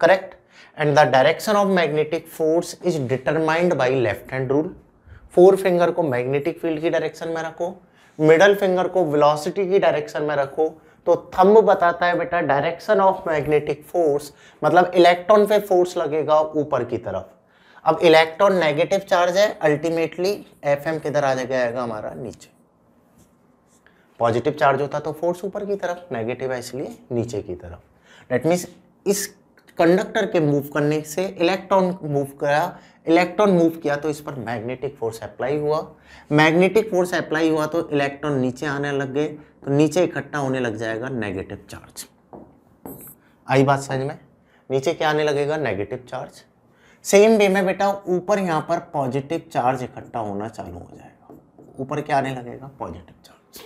Speaker 1: correct and the direction of magnetic force is determined by left hand rule four finger को मैग्नेटिक फील्ड की डायरेक्शन में रखो मिडल फिंगर को वेलोसिटी की डायरेक्शन में रखो तो थंब बताता है बेटा डायरेक्शन ऑफ मैग्नेटिक फोर्स मतलब इलेक्ट्रॉन पे फोर्स लगेगा ऊपर की तरफ अब इलेक्ट्रॉन नेगेटिव चार्ज है अल्टीमेटली एफ एम किधर आ जाएगा हमारा नीचे पॉजिटिव चार्ज होता तो फोर्स ऊपर की तरफ नेगेटिव है इसलिए नीचे की तरफ डेट मीन्स इस कंडक्टर के मूव करने से इलेक्ट्रॉन मूव करा इलेक्ट्रॉन मूव किया तो इस पर मैग्नेटिक फोर्स अप्लाई हुआ मैग्नेटिक फोर्स अप्लाई हुआ तो इलेक्ट्रॉन नीचे आने लग गए तो नीचे इकट्ठा होने लग जाएगा नेगेटिव चार्ज आई बात समझ में नीचे क्या आने लगेगा नेगेटिव चार्ज सेम वे में बेटा ऊपर यहाँ पर पॉजिटिव चार्ज इकट्ठा होना चालू हो जाएगा ऊपर क्या आने लगेगा पॉजिटिव चार्ज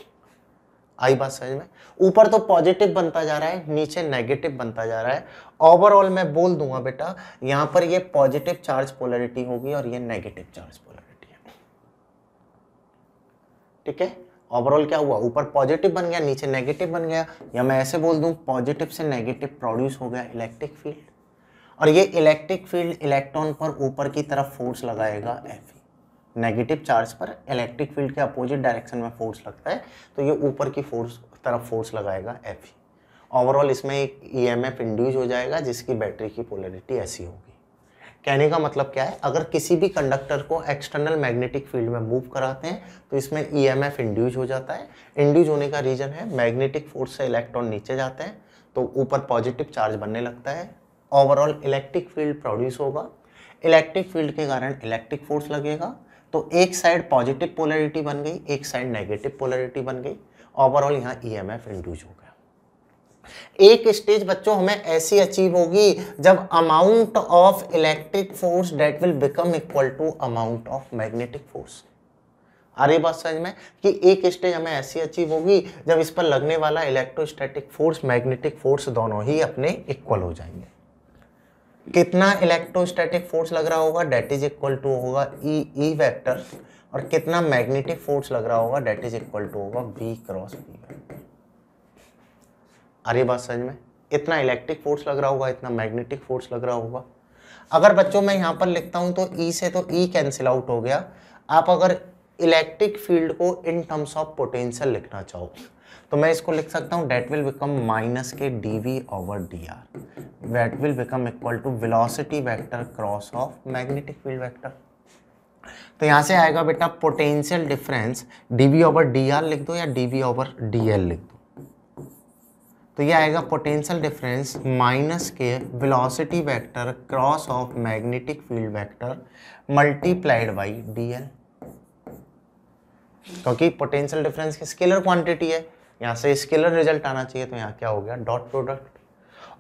Speaker 1: आई बात समझ में ऊपर तो पॉजिटिव बनता जा रहा है नीचे नेगेटिव बनता जा रहा है ओवरऑल मैं बोल दूंगा बेटा यहाँ पर ये पॉजिटिव चार्ज पोलरिटी होगी और ये नेगेटिव चार्ज पोलरिटी है ठीक है ओवरऑल क्या हुआ ऊपर पॉजिटिव बन गया नीचे नेगेटिव बन गया या मैं ऐसे बोल दूं पॉजिटिव से नेगेटिव प्रोड्यूस हो गया इलेक्ट्रिक फील्ड और ये इलेक्ट्रिक फील्ड इलेक्ट्रॉन पर ऊपर की तरफ फोर्स लगाएगा एफ नेगेटिव चार्ज पर इलेक्ट्रिक फील्ड के अपोजिट डायरेक्शन में फोर्स लगता है तो ये ऊपर की फोर्स तरफ फोर्स लगाएगा एफ ओवरऑल इसमें एक ई एम एफ इंड्यूज हो जाएगा जिसकी बैटरी की पोलरिटी ऐसी होगी कहने का मतलब क्या है अगर किसी भी कंडक्टर को एक्सटर्नल मैग्नेटिक फील्ड में मूव कराते हैं तो इसमें ई एम एफ इंड्यूज हो जाता है इंड्यूज होने का रीज़न है मैग्नेटिक फोर्स से इलेक्ट्रॉन नीचे जाते हैं तो ऊपर पॉजिटिव चार्ज बनने लगता है ओवरऑल इलेक्ट्रिक फील्ड प्रोड्यूस होगा इलेक्ट्रिक फील्ड के कारण इलेक्ट्रिक फोर्स लगेगा तो एक साइड पॉजिटिव पोलरिटी बन गई एक साइड नेगेटिव पोलरिटी बन गई ओवरऑल यहाँ ई एम एफ इंड्यूज होगा एक स्टेज बच्चों हमें ऐसी अचीव होगी जब amount of electric force that will become equal to amount of magnetic force अरे बात समझ में कि एक स्टेज हमें ऐसी अचीव होगी जब इस पर लगने वाला इलेक्ट्रोस्टैटिक फोर्स मैग्नेटिक फोर्स दोनों ही अपने इक्वल हो जाएंगे कितना इलेक्ट्रोस्टैटिक फोर्स लग रहा होगा डेट इज इक्वल टू होगा ई ई वैक्टर और कितना मैग्नेटिक फोर्स लग रहा होगा डेट इज इक्वल टू होगा बी क्रॉस बी वैक्टर अरे बात में इतना इलेक्ट्रिक फोर्स लग रहा होगा इतना मैग्नेटिक फोर्स लग रहा होगा अगर बच्चों मैं यहाँ पर लिखता हूँ तो ई e से तो ई कैंसिल आउट हो गया आप अगर इलेक्ट्रिक फील्ड को इन टर्म्स ऑफ पोटेंशियल लिखना चाहो तो मैं इसको लिख सकता हूँ डेट विल बिकम माइनस के D V over D R that will become equal to velocity vector cross of magnetic field vector तो यहाँ से आएगा बेटा potential difference D V over D R लिख दो या D V over D L लिख दो तो ये आएगा potential difference minus K velocity vector cross of magnetic field vector multiplied by D L क्योंकि पोटेंशियल डिफरेंस की स्केलर क्वांटिटी है यहाँ से स्केलर रिजल्ट आना चाहिए तो यहाँ क्या हो गया डॉट प्रोडक्ट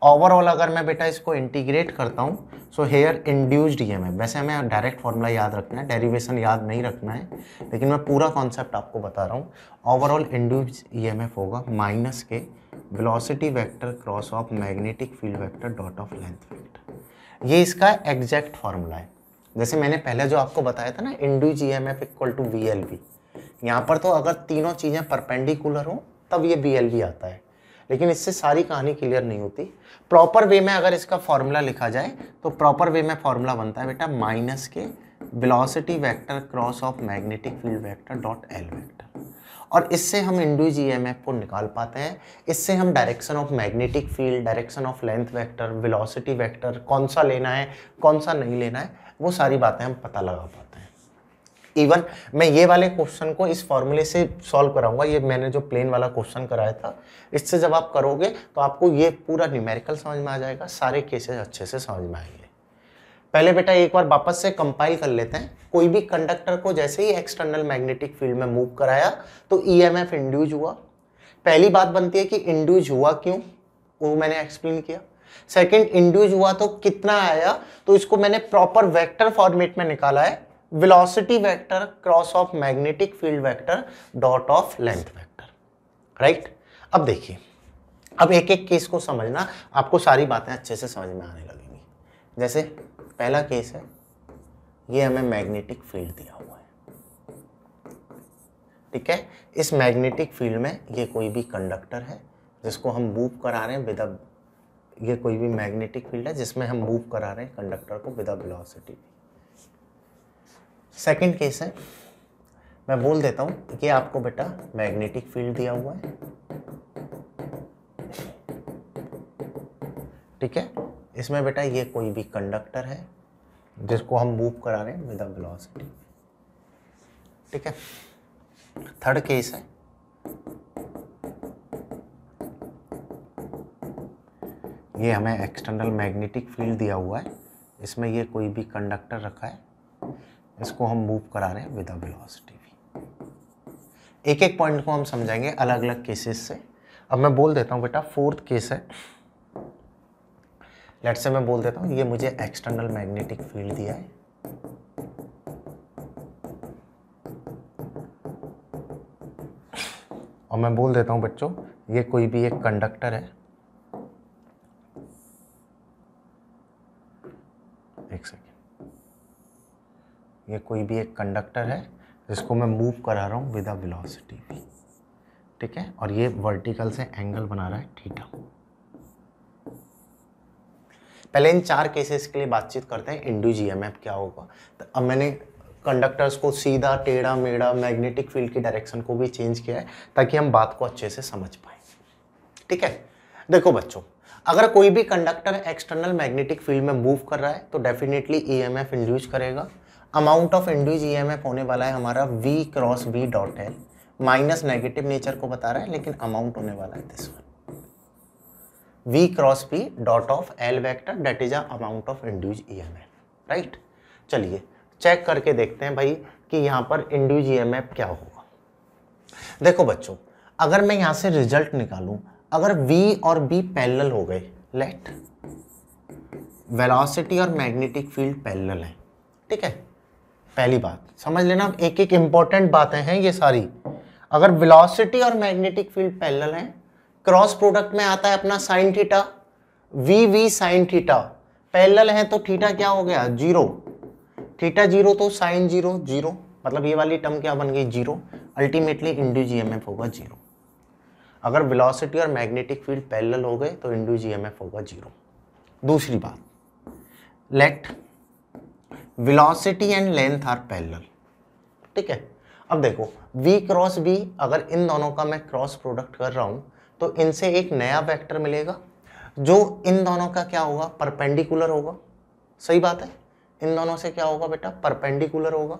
Speaker 1: ओवरऑल अगर मैं बेटा इसको इंटीग्रेट करता हूँ so here induced E M वैसे हमें डायरेक्ट फॉर्मूला याद रखना है डेरिवेशन याद नहीं रखना है लेकिन मैं पूरा कॉन्सेप्ट आपको बता रहा हूँ overall induced E M F होगा minus K velocity vector cross of magnetic field vector dot of length vector ये इसका एग्जैक्ट फार्मूला है जैसे मैंने पहले जो आपको बताया था ना induced ji M F equal to V L V यहाँ पर तो अगर तीनों चीज़ें परपेंडिकुलर हों तब ये बी एल वी आता है लेकिन इससे सारी कहानी क्लियर नहीं होती प्रॉपर वे में अगर इसका फॉर्मूला लिखा जाए तो प्रॉपर वे में फॉर्मूला बनता है बेटा minus K velocity vector cross of magnetic field vector dot L vector और इससे हम इंड्यूज ई e को निकाल पाते हैं इससे हम direction of magnetic field direction of length vector velocity vector कौन सा लेना है कौन सा नहीं लेना है वो सारी बातें हम पता लगा पाते हैं इवन मैं ये वाले क्वेश्चन को इस फॉर्मूले से सॉल्व कराऊंगा ये मैंने जो प्लेन वाला क्वेश्चन कराया था इससे जब आप करोगे तो आपको ये पूरा न्यूमेरिकल समझ में आ जाएगा सारे केसेस अच्छे से समझ में आएंगे पहले बेटा एक बार वापस से कंपाइल कर लेते हैं कोई भी कंडक्टर को जैसे ही एक्सटर्नल मैग्नेटिक फील्ड में मूव कराया तो ई एम एफ इंड्यूज हुआ पहली बात बनती है कि इंड्यूज हुआ क्यों वो मैंने एक्सप्लेन किया सेकेंड इंड्यूज हुआ तो कितना आया तो इसको मैंने प्रॉपर वेक्टर फॉर्मेट में निकाला है velocity vector cross of magnetic field vector dot of length vector right अब देखिए अब एक एक केस को समझना आपको सारी बातें अच्छे से समझ में आने लगेंगी जैसे पहला केस है ये हमें मैग्नेटिक फील्ड दिया हुआ है ठीक है इस मैग्नेटिक फील्ड में ये कोई भी कंडक्टर है जिसको हम मूव करा रहे हैं विद ये कोई भी मैग्नेटिक फील्ड है जिसमें हम मूव करा रहे हैं कंडक्टर को विद वेलोसिटी सेकंड केस है मैं बोल देता हूँ कि आपको बेटा मैग्नेटिक फील्ड दिया हुआ है ठीक है इसमें बेटा ये कोई भी कंडक्टर है जिसको हम मूव करा रहे हैं विद वेलोसिटी ठीक है थर्ड केस है ये हमें एक्सटर्नल मैग्नेटिक फील्ड दिया हुआ है इसमें ये कोई भी कंडक्टर रखा है इसको हम मूव करा रहे हैं विद वेलोसिटी भी एक एक पॉइंट को हम समझाएंगे अलग अलग केसेस से अब मैं बोल देता हूँ बेटा फोर्थ केस है लेट से मैं बोल देता हूँ ये मुझे एक्सटर्नल मैग्नेटिक फील्ड दिया है और मैं बोल देता हूँ बच्चों ये कोई भी एक कंडक्टर है एक सेकेंड ये कोई भी एक कंडक्टर है जिसको मैं मूव करा रहा हूँ विद अ वेलोसिटी ठीक है और ये वर्टिकल से एंगल बना रहा है थीटा पहले इन चार केसेस के लिए बातचीत करते हैं इंडू जी क्या होगा तो अब मैंने कंडक्टर्स को सीधा टेढ़ा मेढ़ा मैग्नेटिक फील्ड की डायरेक्शन को भी चेंज किया है ताकि हम बात को अच्छे से समझ पाए ठीक है देखो बच्चों अगर कोई भी कंडक्टर एक्सटर्नल मैग्नेटिक फील्ड में मूव कर रहा है तो definitely E M F induced करेगा amount of induced E M F होने वाला है हमारा V cross V dot L minus negative nature को बता रहा है लेकिन अमाउंट होने वाला है this one v cross p dot of l vector that is a amount of induced emf right right? चलिए चेक करके देखते हैं भाई कि यहाँ पर इंड्यूज ईएमएफ क्या होगा देखो बच्चों अगर मैं यहाँ से रिजल्ट निकालूं अगर वी और बी पैरेलल हो गए लेट वेलोसिटी और मैग्नेटिक फील्ड पैरेलल है ठीक है पहली बात समझ लेना एक एक इंपॉर्टेंट बातें हैं ये सारी अगर वेलोसिटी और मैग्नेटिक फील्ड पैरेलल हैं क्रॉस प्रोडक्ट में आता है अपना sine theta V V sine theta parallel है तो थीटा क्या हो गया जीरो थीटा जीरो तो साइन जीरो जीरो मतलब ये वाली टर्म क्या बन गई जीरो अल्टीमेटली इंड्यूज होगा जीरो अगर वेलोसिटी और मैग्नेटिक फील्ड पैरेलल हो गए तो इंड्यूज होगा जीरो दूसरी बात let velocity and length are parallel ठीक है अब देखो v क्रॉस b अगर इन दोनों का मैं क्रॉस प्रोडक्ट कर रहा हूँ तो इनसे एक नया वेक्टर मिलेगा जो इन दोनों का क्या होगा परपेंडिकुलर होगा सही बात है इन दोनों से क्या होगा बेटा परपेंडिकुलर होगा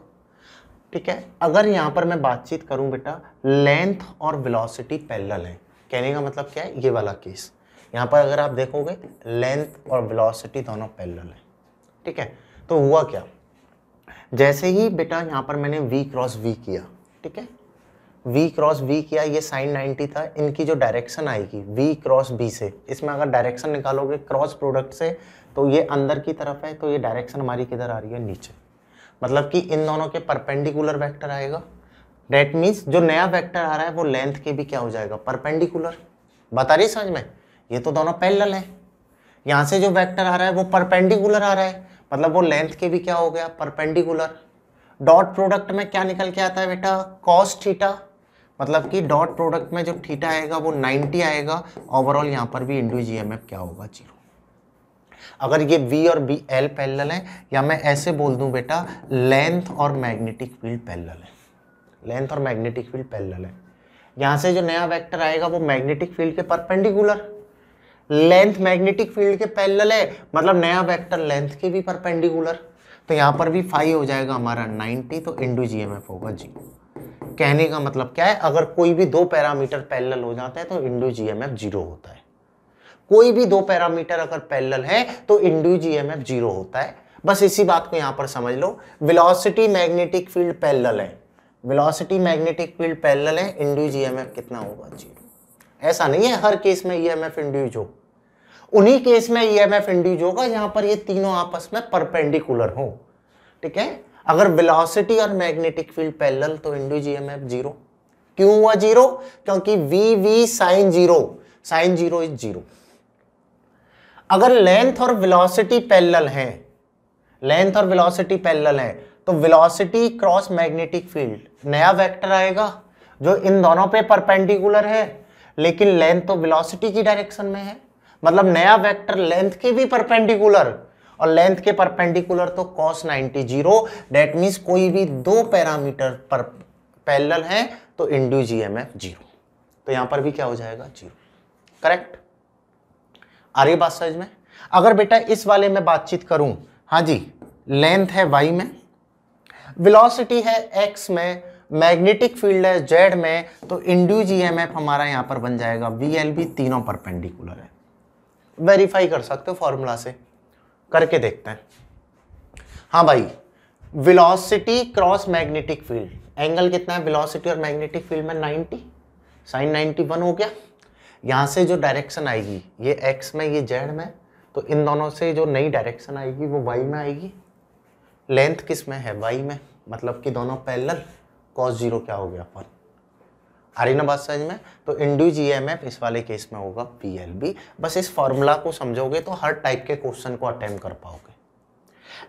Speaker 1: ठीक है अगर यहाँ पर मैं बातचीत करूँ बेटा लेंथ और वेलोसिटी पैरेलल है कहने का मतलब क्या है ये वाला केस यहाँ पर अगर आप देखोगे लेंथ और वेलोसिटी दोनों पैरेलल है ठीक है तो हुआ क्या जैसे ही बेटा यहाँ पर मैंने वी क्रॉस वी किया ठीक है वी क्रॉस वी किया ये साइन 90 था इनकी जो डायरेक्शन आएगी वी क्रॉस बी से इसमें अगर डायरेक्शन निकालोगे क्रॉस प्रोडक्ट से तो ये अंदर की तरफ है तो ये डायरेक्शन हमारी किधर आ रही है नीचे मतलब कि इन दोनों के परपेंडिकुलर वेक्टर आएगा डेट मीन्स जो नया वेक्टर आ रहा है वो लेंथ के भी क्या हो जाएगा परपेंडिकुलर बता रही समझ में ये तो दोनों पैरेलल हैं यहाँ से जो वेक्टर आ रहा है वो परपेंडिकुलर आ रहा है मतलब वो लेंथ के भी क्या हो गया परपेंडिकुलर डॉट प्रोडक्ट में क्या निकल के आता है बेटा कॉस थीटा मतलब कि डॉट प्रोडक्ट में जो थीटा आएगा वो 90 आएगा ओवरऑल यहाँ पर भी इंडू जी क्या होगा जीरो अगर ये V और बी एल पैरेलल है या मैं ऐसे बोल दूं बेटा लेंथ और मैग्नेटिक फील्ड पैरेलल है लेंथ और मैग्नेटिक फील्ड पैरेलल है यहाँ से जो नया वेक्टर आएगा वो मैग्नेटिक फील्ड के परपेंडिकुलर लेंथ मैग्नेटिक फील्ड के पैरेलल है मतलब नया वेक्टर लेंथ के भी परपेंडिकुलर तो यहाँ पर भी फाइव हो जाएगा हमारा 90 तो इंडू जी होगा जीरो कहने का मतलब क्या है अगर कोई भी दो पैरामीटर पैरेलल हो जाता है तो इंडो जीएमएफ जीरो होता है कोई भी दो पैरामीटर अगर पैरेलल है तो इंडो जीएमएफ जीरो होता है बस इसी बात को यहां पर समझ लो वेलोसिटी मैग्नेटिक फील्ड पैरेलल है वेलोसिटी मैग्नेटिक फील्ड पैरेलल है इंडो जीएमएफ कितना होगा जीरो ऐसा नहीं है हर केस में ईएमएफ e इंड्यूज हो उन्हीं केस में ईएमएफ e इंड्यूज होगा यहां पर ये तीनों आपस में परपेंडिकुलर हो ठीक है अगर वेलोसिटी और मैग्नेटिक फील्ड पैरेलल तो इंड्यूज ईएमएफ जीरो क्यों हुआ जीरो क्योंकि V V sine zero sine zero is zero अगर लेंथ और वेलोसिटी पैरेलल हैं लेंथ और वेलोसिटी पैरेलल है तो वेलोसिटी क्रॉस मैग्नेटिक फील्ड नया वेक्टर आएगा जो इन दोनों पे परपेंडिकुलर है लेकिन लेंथ तो वेलोसिटी की डायरेक्शन में है मतलब नया वेक्टर लेंथ के भी परपेंडिकुलर और लेंथ के परपेंडिकुलर तो कॉस 90 जीरो डेट मीन्स कोई भी दो पैरामीटर पर पैरल है तो इंडू जी एम एफ जीरो तो यहां पर भी क्या हो जाएगा जीरो करेक्ट आ रही बात समझ में अगर बेटा इस वाले में बातचीत करूं हाँ जी लेंथ है वाई में वेलोसिटी है एक्स में मैग्नेटिक फील्ड है जेड में तो एम एफ हमारा यहां पर बन जाएगा वी एल बी तीनों परपेंडिकुलर है वेरीफाई कर सकते हो फॉर्मूला से करके देखते हैं हाँ भाई velocity cross magnetic field angle कितना है वेलोसिटी और मैग्नेटिक फील्ड में 90 साइन 91 हो गया यहाँ से जो डायरेक्शन आएगी ये एक्स में ये जेड में तो इन दोनों से जो नई डायरेक्शन आएगी वो वाई में आएगी लेंथ किस में है वाई में मतलब कि दोनों पैरेलल कॉस जीरो क्या हो गया अपन आ रही ना बात समझ में तो इंड्यूज ईएमएफ इस वाले केस में होगा बी बस इस फॉर्मूला को समझोगे तो हर टाइप के क्वेश्चन को अटेम्प्ट कर पाओगे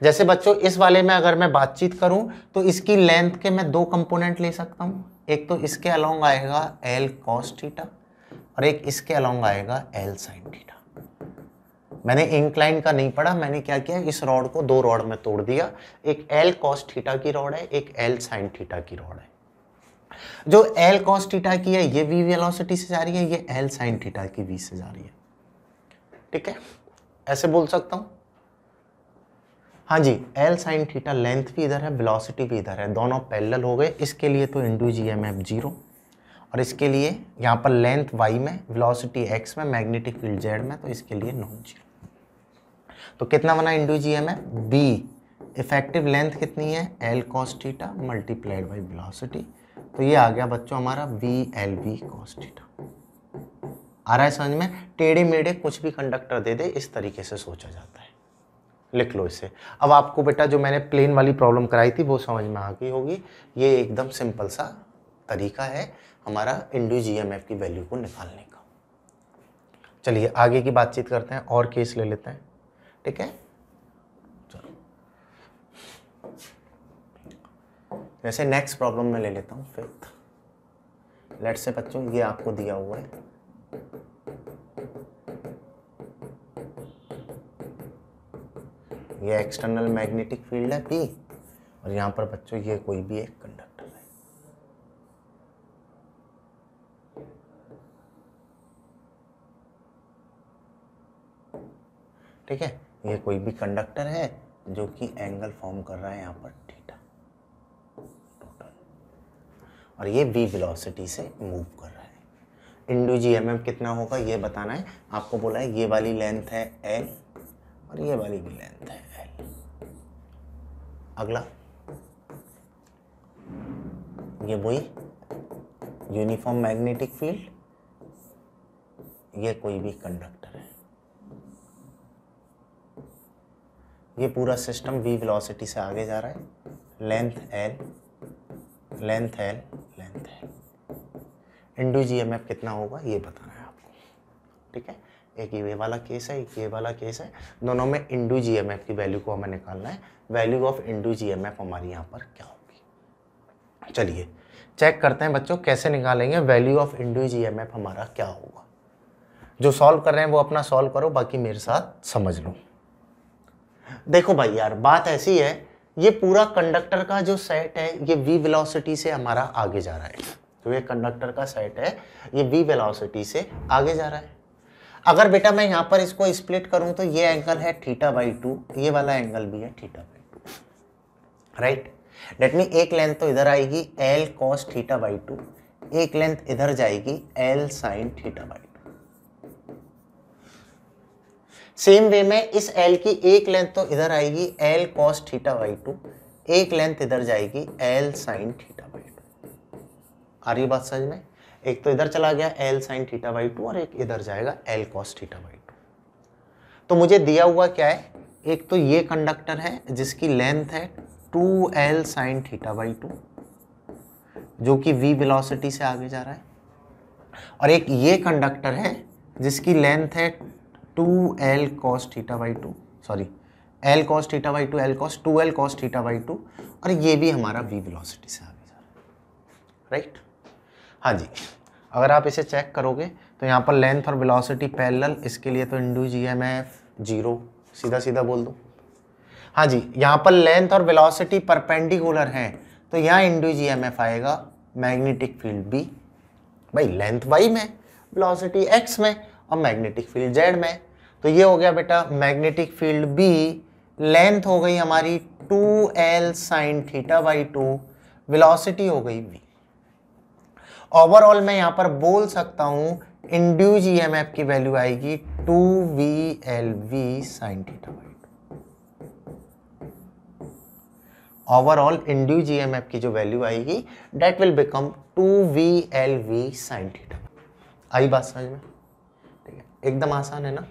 Speaker 1: जैसे बच्चों इस वाले में अगर मैं बातचीत करूं तो इसकी लेंथ के मैं दो कंपोनेंट ले सकता हूं एक तो इसके अलोंग आएगा एल कॉस थीटा और एक इसके अलोंग आएगा एल साइन थीटा मैंने इंक्लाइन का नहीं पढ़ा मैंने क्या किया इस रॉड को दो रॉड में तोड़ दिया एक एल कॉस थीटा की रॉड है एक एल साइन थीटा की रॉड है जो एल कॉस्टिटा की है ये वी वेलोसिटी से जा रही है ये एल साइन टीटा की वी से जा रही है ठीक है ऐसे बोल सकता हूं हाँ जी एल साइन थीटा लेंथ भी इधर है वेलोसिटी भी इधर है दोनों पैरेलल हो गए इसके लिए तो इंडू जी एम एफ जीरो और इसके लिए यहाँ पर लेंथ वाई में वेलोसिटी एक्स में मैग्नेटिक फील्ड जेड में तो इसके लिए नॉन जीरो तो कितना बना इंडू जी M F B effective length कितनी है L cos multiplied by velocity तो ये आ गया बच्चों हमारा वी एल वी कॉस्टिटा आ रहा है समझ में टेढ़े मेढ़े कुछ भी कंडक्टर दे दे इस तरीके से सोचा जाता है लिख लो इसे अब आपको बेटा जो मैंने प्लेन वाली प्रॉब्लम कराई थी वो समझ में आ गई होगी ये एकदम सिंपल सा तरीका है हमारा इंडू जी एम एफ की वैल्यू को निकालने का चलिए आगे की बातचीत करते हैं और केस ले लेते हैं ठीक है जैसे नेक्स्ट प्रॉब्लम में ले लेता हूँ फिफ्थ लेट से बच्चों ये आपको दिया हुआ है ये एक्सटर्नल मैग्नेटिक फील्ड है पी और यहाँ पर बच्चों ये कोई भी एक कंडक्टर है ठीक है ये कोई भी कंडक्टर है जो कि एंगल फॉर्म कर रहा है यहाँ पर ठीक और ये वी वेलोसिटी से मूव कर रहा है इंडू जी एम एम कितना होगा ये बताना है आपको बोला है ये वाली लेंथ है एल और ये वाली भी लेंथ है एल अगला ये वही यूनिफॉर्म मैग्नेटिक फील्ड ये कोई भी कंडक्टर है ये पूरा सिस्टम वी वेलोसिटी से आगे जा रहा है लेंथ एल लेंथ है लेंथ है इंडू जी एम एफ कितना होगा ये बताना है आपको ठीक है एक ये वाला केस है एक ये वाला केस है दोनों में इंडू जी एम एफ की वैल्यू को हमें निकालना है value of induced ji M F हमारी यहाँ पर क्या होगी चलिए चेक करते हैं बच्चों कैसे निकालेंगे value of induced ji M F हमारा क्या होगा जो सॉल्व कर रहे हैं वो अपना सॉल्व करो बाकी मेरे साथ समझ लो देखो भाई यार बात ऐसी है ये पूरा कंडक्टर का जो सेट है ये वी वेलोसिटी से हमारा आगे जा रहा है तो ये कंडक्टर का सेट है ये वी वेलोसिटी से आगे जा रहा है अगर बेटा मैं यहाँ पर इसको स्प्लिट करूँ तो ये एंगल है थीटा बाई टू ये वाला एंगल भी है theta by two right that mean एक लेंथ तो इधर आएगी L cos theta by two एक लेंथ इधर जाएगी L sine theta by same way में इस एल की एक लेंथ तो इधर आएगी L cos theta by two एक लेंथ इधर जाएगी L sine theta by two आ रही बात समझ में एक तो इधर चला गया L sine theta by two और एक इधर जाएगा L cos theta by two तो मुझे दिया हुआ क्या है एक तो ये कंडक्टर है जिसकी लेंथ है two L sine theta by two जो कि वी वेलोसिटी से आगे जा रहा है और एक ये कंडक्टर है जिसकी लेंथ है two L cos theta by two sorry L cos theta by two L cos two L cos theta by two और ये भी हमारा वी वेलोसिटी से आ गया राइट हाँ जी अगर आप इसे चेक करोगे तो यहाँ पर लेंथ और वेलोसिटी पैरेलल इसके लिए तो इंडू जी एम एफ जीरो सीधा सीधा बोल दो हाँ जी यहाँ पर लेंथ और वेलोसिटी परपेंडिकुलर हैं तो यहाँ इंडू जी एम एफ आएगा मैग्नेटिक फील्ड बी भाई लेंथ वाई में वेलोसिटी एक्स में और मैग्नेटिक फील्ड जेड में तो ये हो गया बेटा मैग्नेटिक फील्ड बी लेंथ हो गई हमारी two L sine theta by two velocity हो गई वी ओवरऑल मैं यहां पर बोल सकता हूं इंड्यूज ईएमएफ की वैल्यू आएगी two V L V sine theta by two overall induced F की जो वैल्यू आएगी that will become two V L V sine theta आई बात समझ में ठीक है एकदम आसान है ना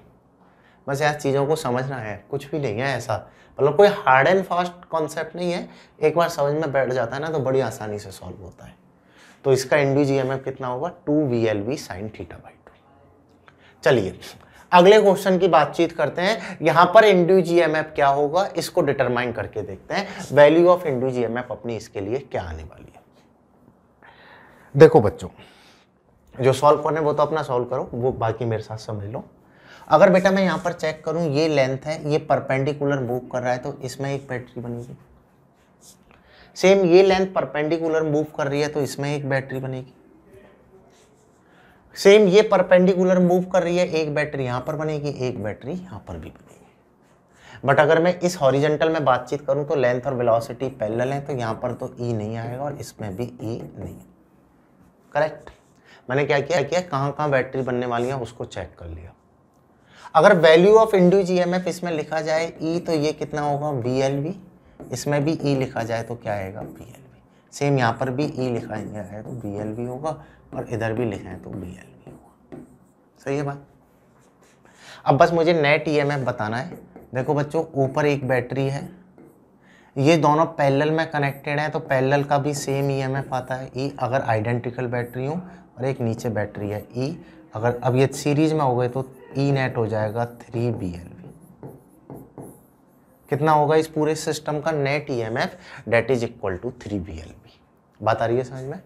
Speaker 1: बस यार चीज़ों को समझना है कुछ भी नहीं है ऐसा मतलब कोई हार्ड एंड फास्ट कॉन्सेप्ट नहीं है एक बार समझ में बैठ जाता है ना तो बड़ी आसानी से सॉल्व होता है तो इसका एन जी कितना होगा two V L V sine theta by two चलिए अगले क्वेश्चन की बातचीत करते हैं यहाँ पर इंड्यू जीएमएफ क्या होगा इसको डिटरमाइन करके देखते हैं वैल्यू ऑफ इंड्यू जीएमएफ अपनी इसके लिए क्या आने वाली है देखो बच्चों जो सॉल्व करने वो तो अपना सॉल्व करो वो बाकी मेरे साथ समझ लो अगर बेटा मैं यहाँ पर चेक करूँ ये लेंथ है ये परपेंडिकुलर मूव कर रहा है तो इसमें एक बैटरी बनेगी सेम ये लेंथ परपेंडिकुलर मूव कर रही है तो इसमें एक बैटरी बनेगी सेम ये परपेंडिकुलर मूव कर रही है एक बैटरी यहाँ पर बनेगी एक बैटरी यहाँ पर भी बनेगी बट अगर मैं इस हॉरिजेंटल में बातचीत करूँ तो लेंथ और वेलोसिटी पैरेलल है तो यहाँ पर तो ई e नहीं आएगा और इसमें भी ई e नहीं करेक्ट मैंने क्या किया क्या कहाँ कहाँ बैटरी बनने वाली है उसको चेक कर लिया अगर वैल्यू ऑफ एम एफ इसमें लिखा जाए ई e, तो ये कितना होगा बी इसमें भी ई e लिखा जाए तो क्या आएगा बी एल सेम यहाँ पर भी ई e लिखा जाए तो बी एल होगा और इधर भी लिखें तो बी एल होगा सही है बात अब बस मुझे नेट ई बताना है देखो बच्चों ऊपर एक बैटरी है ये दोनों पैरेलल में कनेक्टेड हैं तो पैरेलल का भी सेम एफ आता है ई अगर आइडेंटिकल बैटरी हो और एक नीचे बैटरी है ई अगर अब ये सीरीज में हो गए तो ई e नेट हो जाएगा थ्री बी एल बी कितना होगा इस पूरे सिस्टम का net E M F that is equal to three B L B बात आ रही है समझ में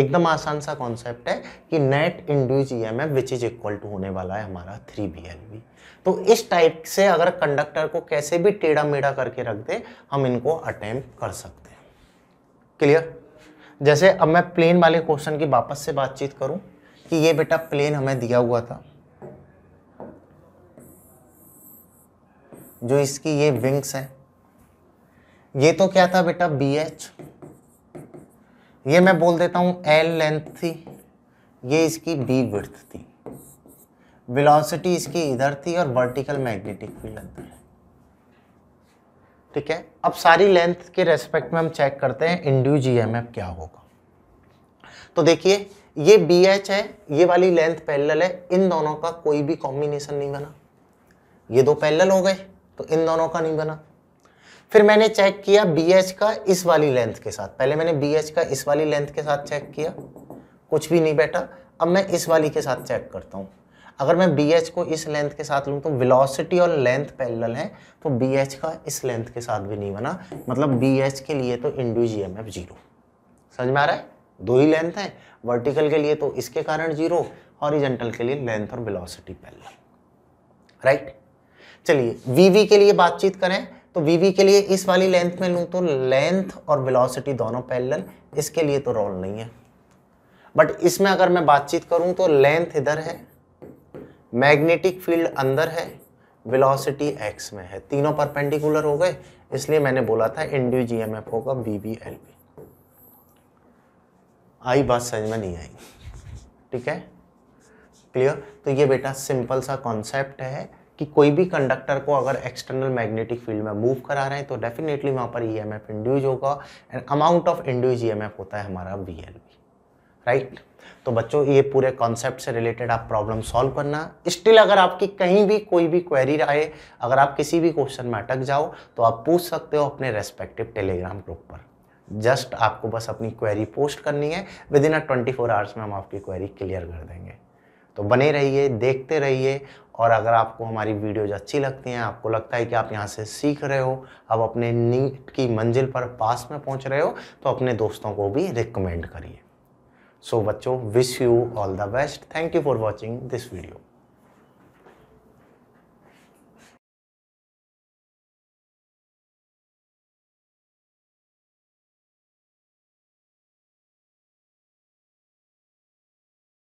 Speaker 1: एकदम आसान सा कॉन्सेप्ट है कि net induced E M F which is equal to होने वाला है हमारा थ्री बी एल बी तो इस टाइप से अगर कंडक्टर को कैसे भी टेढ़ा मेढ़ा करके रख दे हम इनको अटेम्प्ट कर सकते हैं क्लियर जैसे अब मैं प्लेन वाले क्वेश्चन की वापस से बातचीत करूं कि ये बेटा प्लेन हमें दिया हुआ था जो इसकी ये विंग्स है ये तो क्या था बेटा बी एच ये मैं बोल देता हूं एल लेंथ थी ये इसकी बी विर्थ थी वेलोसिटी इसकी इधर थी और वर्टिकल मैग्नेटिक फील्ड अंदर है ठीक है अब सारी लेंथ के रेस्पेक्ट में हम चेक करते हैं इंड्यू जी e क्या होगा तो देखिए ये बी एच है ये वाली लेंथ पैरेलल है इन दोनों का कोई भी कॉम्बिनेशन नहीं बना ये दो पैरेलल हो गए तो इन दोनों का नहीं बना फिर मैंने चेक किया बी एच का इस वाली लेंथ के साथ पहले मैंने बी एच का इस वाली लेंथ के साथ चेक किया कुछ भी नहीं बैठा अब मैं इस वाली के साथ चेक करता हूँ अगर मैं बी एच को इस लेंथ के साथ लूँ तो वेलोसिटी और लेंथ पैरेलल है तो बी एच का इस लेंथ के साथ भी नहीं बना मतलब बी एच के लिए तो इंड्यूज है जीरो समझ में आ रहा है दो ही लेंथ है वर्टिकल के लिए तो इसके कारण जीरो हॉरिजेंटल के लिए लेंथ और वेलोसिटी पैरेलल राइट right? चलिए वीवी के लिए बातचीत करें तो वीवी के लिए इस वाली लेंथ में लूँ तो लेंथ और वेलोसिटी दोनों पैरेलल इसके लिए तो रोल नहीं है बट इसमें अगर मैं बातचीत करूँ तो लेंथ इधर है मैग्नेटिक फील्ड अंदर है वेलोसिटी एक्स में है तीनों परपेंडिकुलर हो गए इसलिए मैंने बोला था इंड्यू जी एम एफ होगा वी वी एल वी आई बात समझ में नहीं आई ठीक है क्लियर तो ये बेटा सिंपल सा कॉन्सेप्ट है कि कोई भी कंडक्टर को अगर एक्सटर्नल मैग्नेटिक फील्ड में मूव करा रहे हैं तो डेफिनेटली वहाँ पर ई एम एफ इंड्यूज होगा and amount of induced E M F होता है हमारा वी एल वी राइट तो बच्चों ये पूरे कॉन्सेप्ट से रिलेटेड आप प्रॉब्लम सॉल्व करना स्टिल अगर आपकी कहीं भी कोई भी क्वेरी आए अगर आप किसी भी क्वेश्चन में अटक जाओ तो आप पूछ सकते हो अपने रेस्पेक्टिव टेलीग्राम ग्रुप पर जस्ट आपको बस अपनी क्वेरी पोस्ट करनी है within a twenty four hours में हम आपकी क्वेरी क्लियर कर देंगे तो बने रहिए देखते रहिए और अगर आपको हमारी वीडियोज अच्छी लगती हैं आपको लगता है कि आप यहाँ से सीख रहे हो अब अपने नीट की मंजिल पर पास में पहुँच रहे हो तो अपने दोस्तों को भी रिकमेंड करिए सो so, बच्चों wish you all the best thank you for watching this video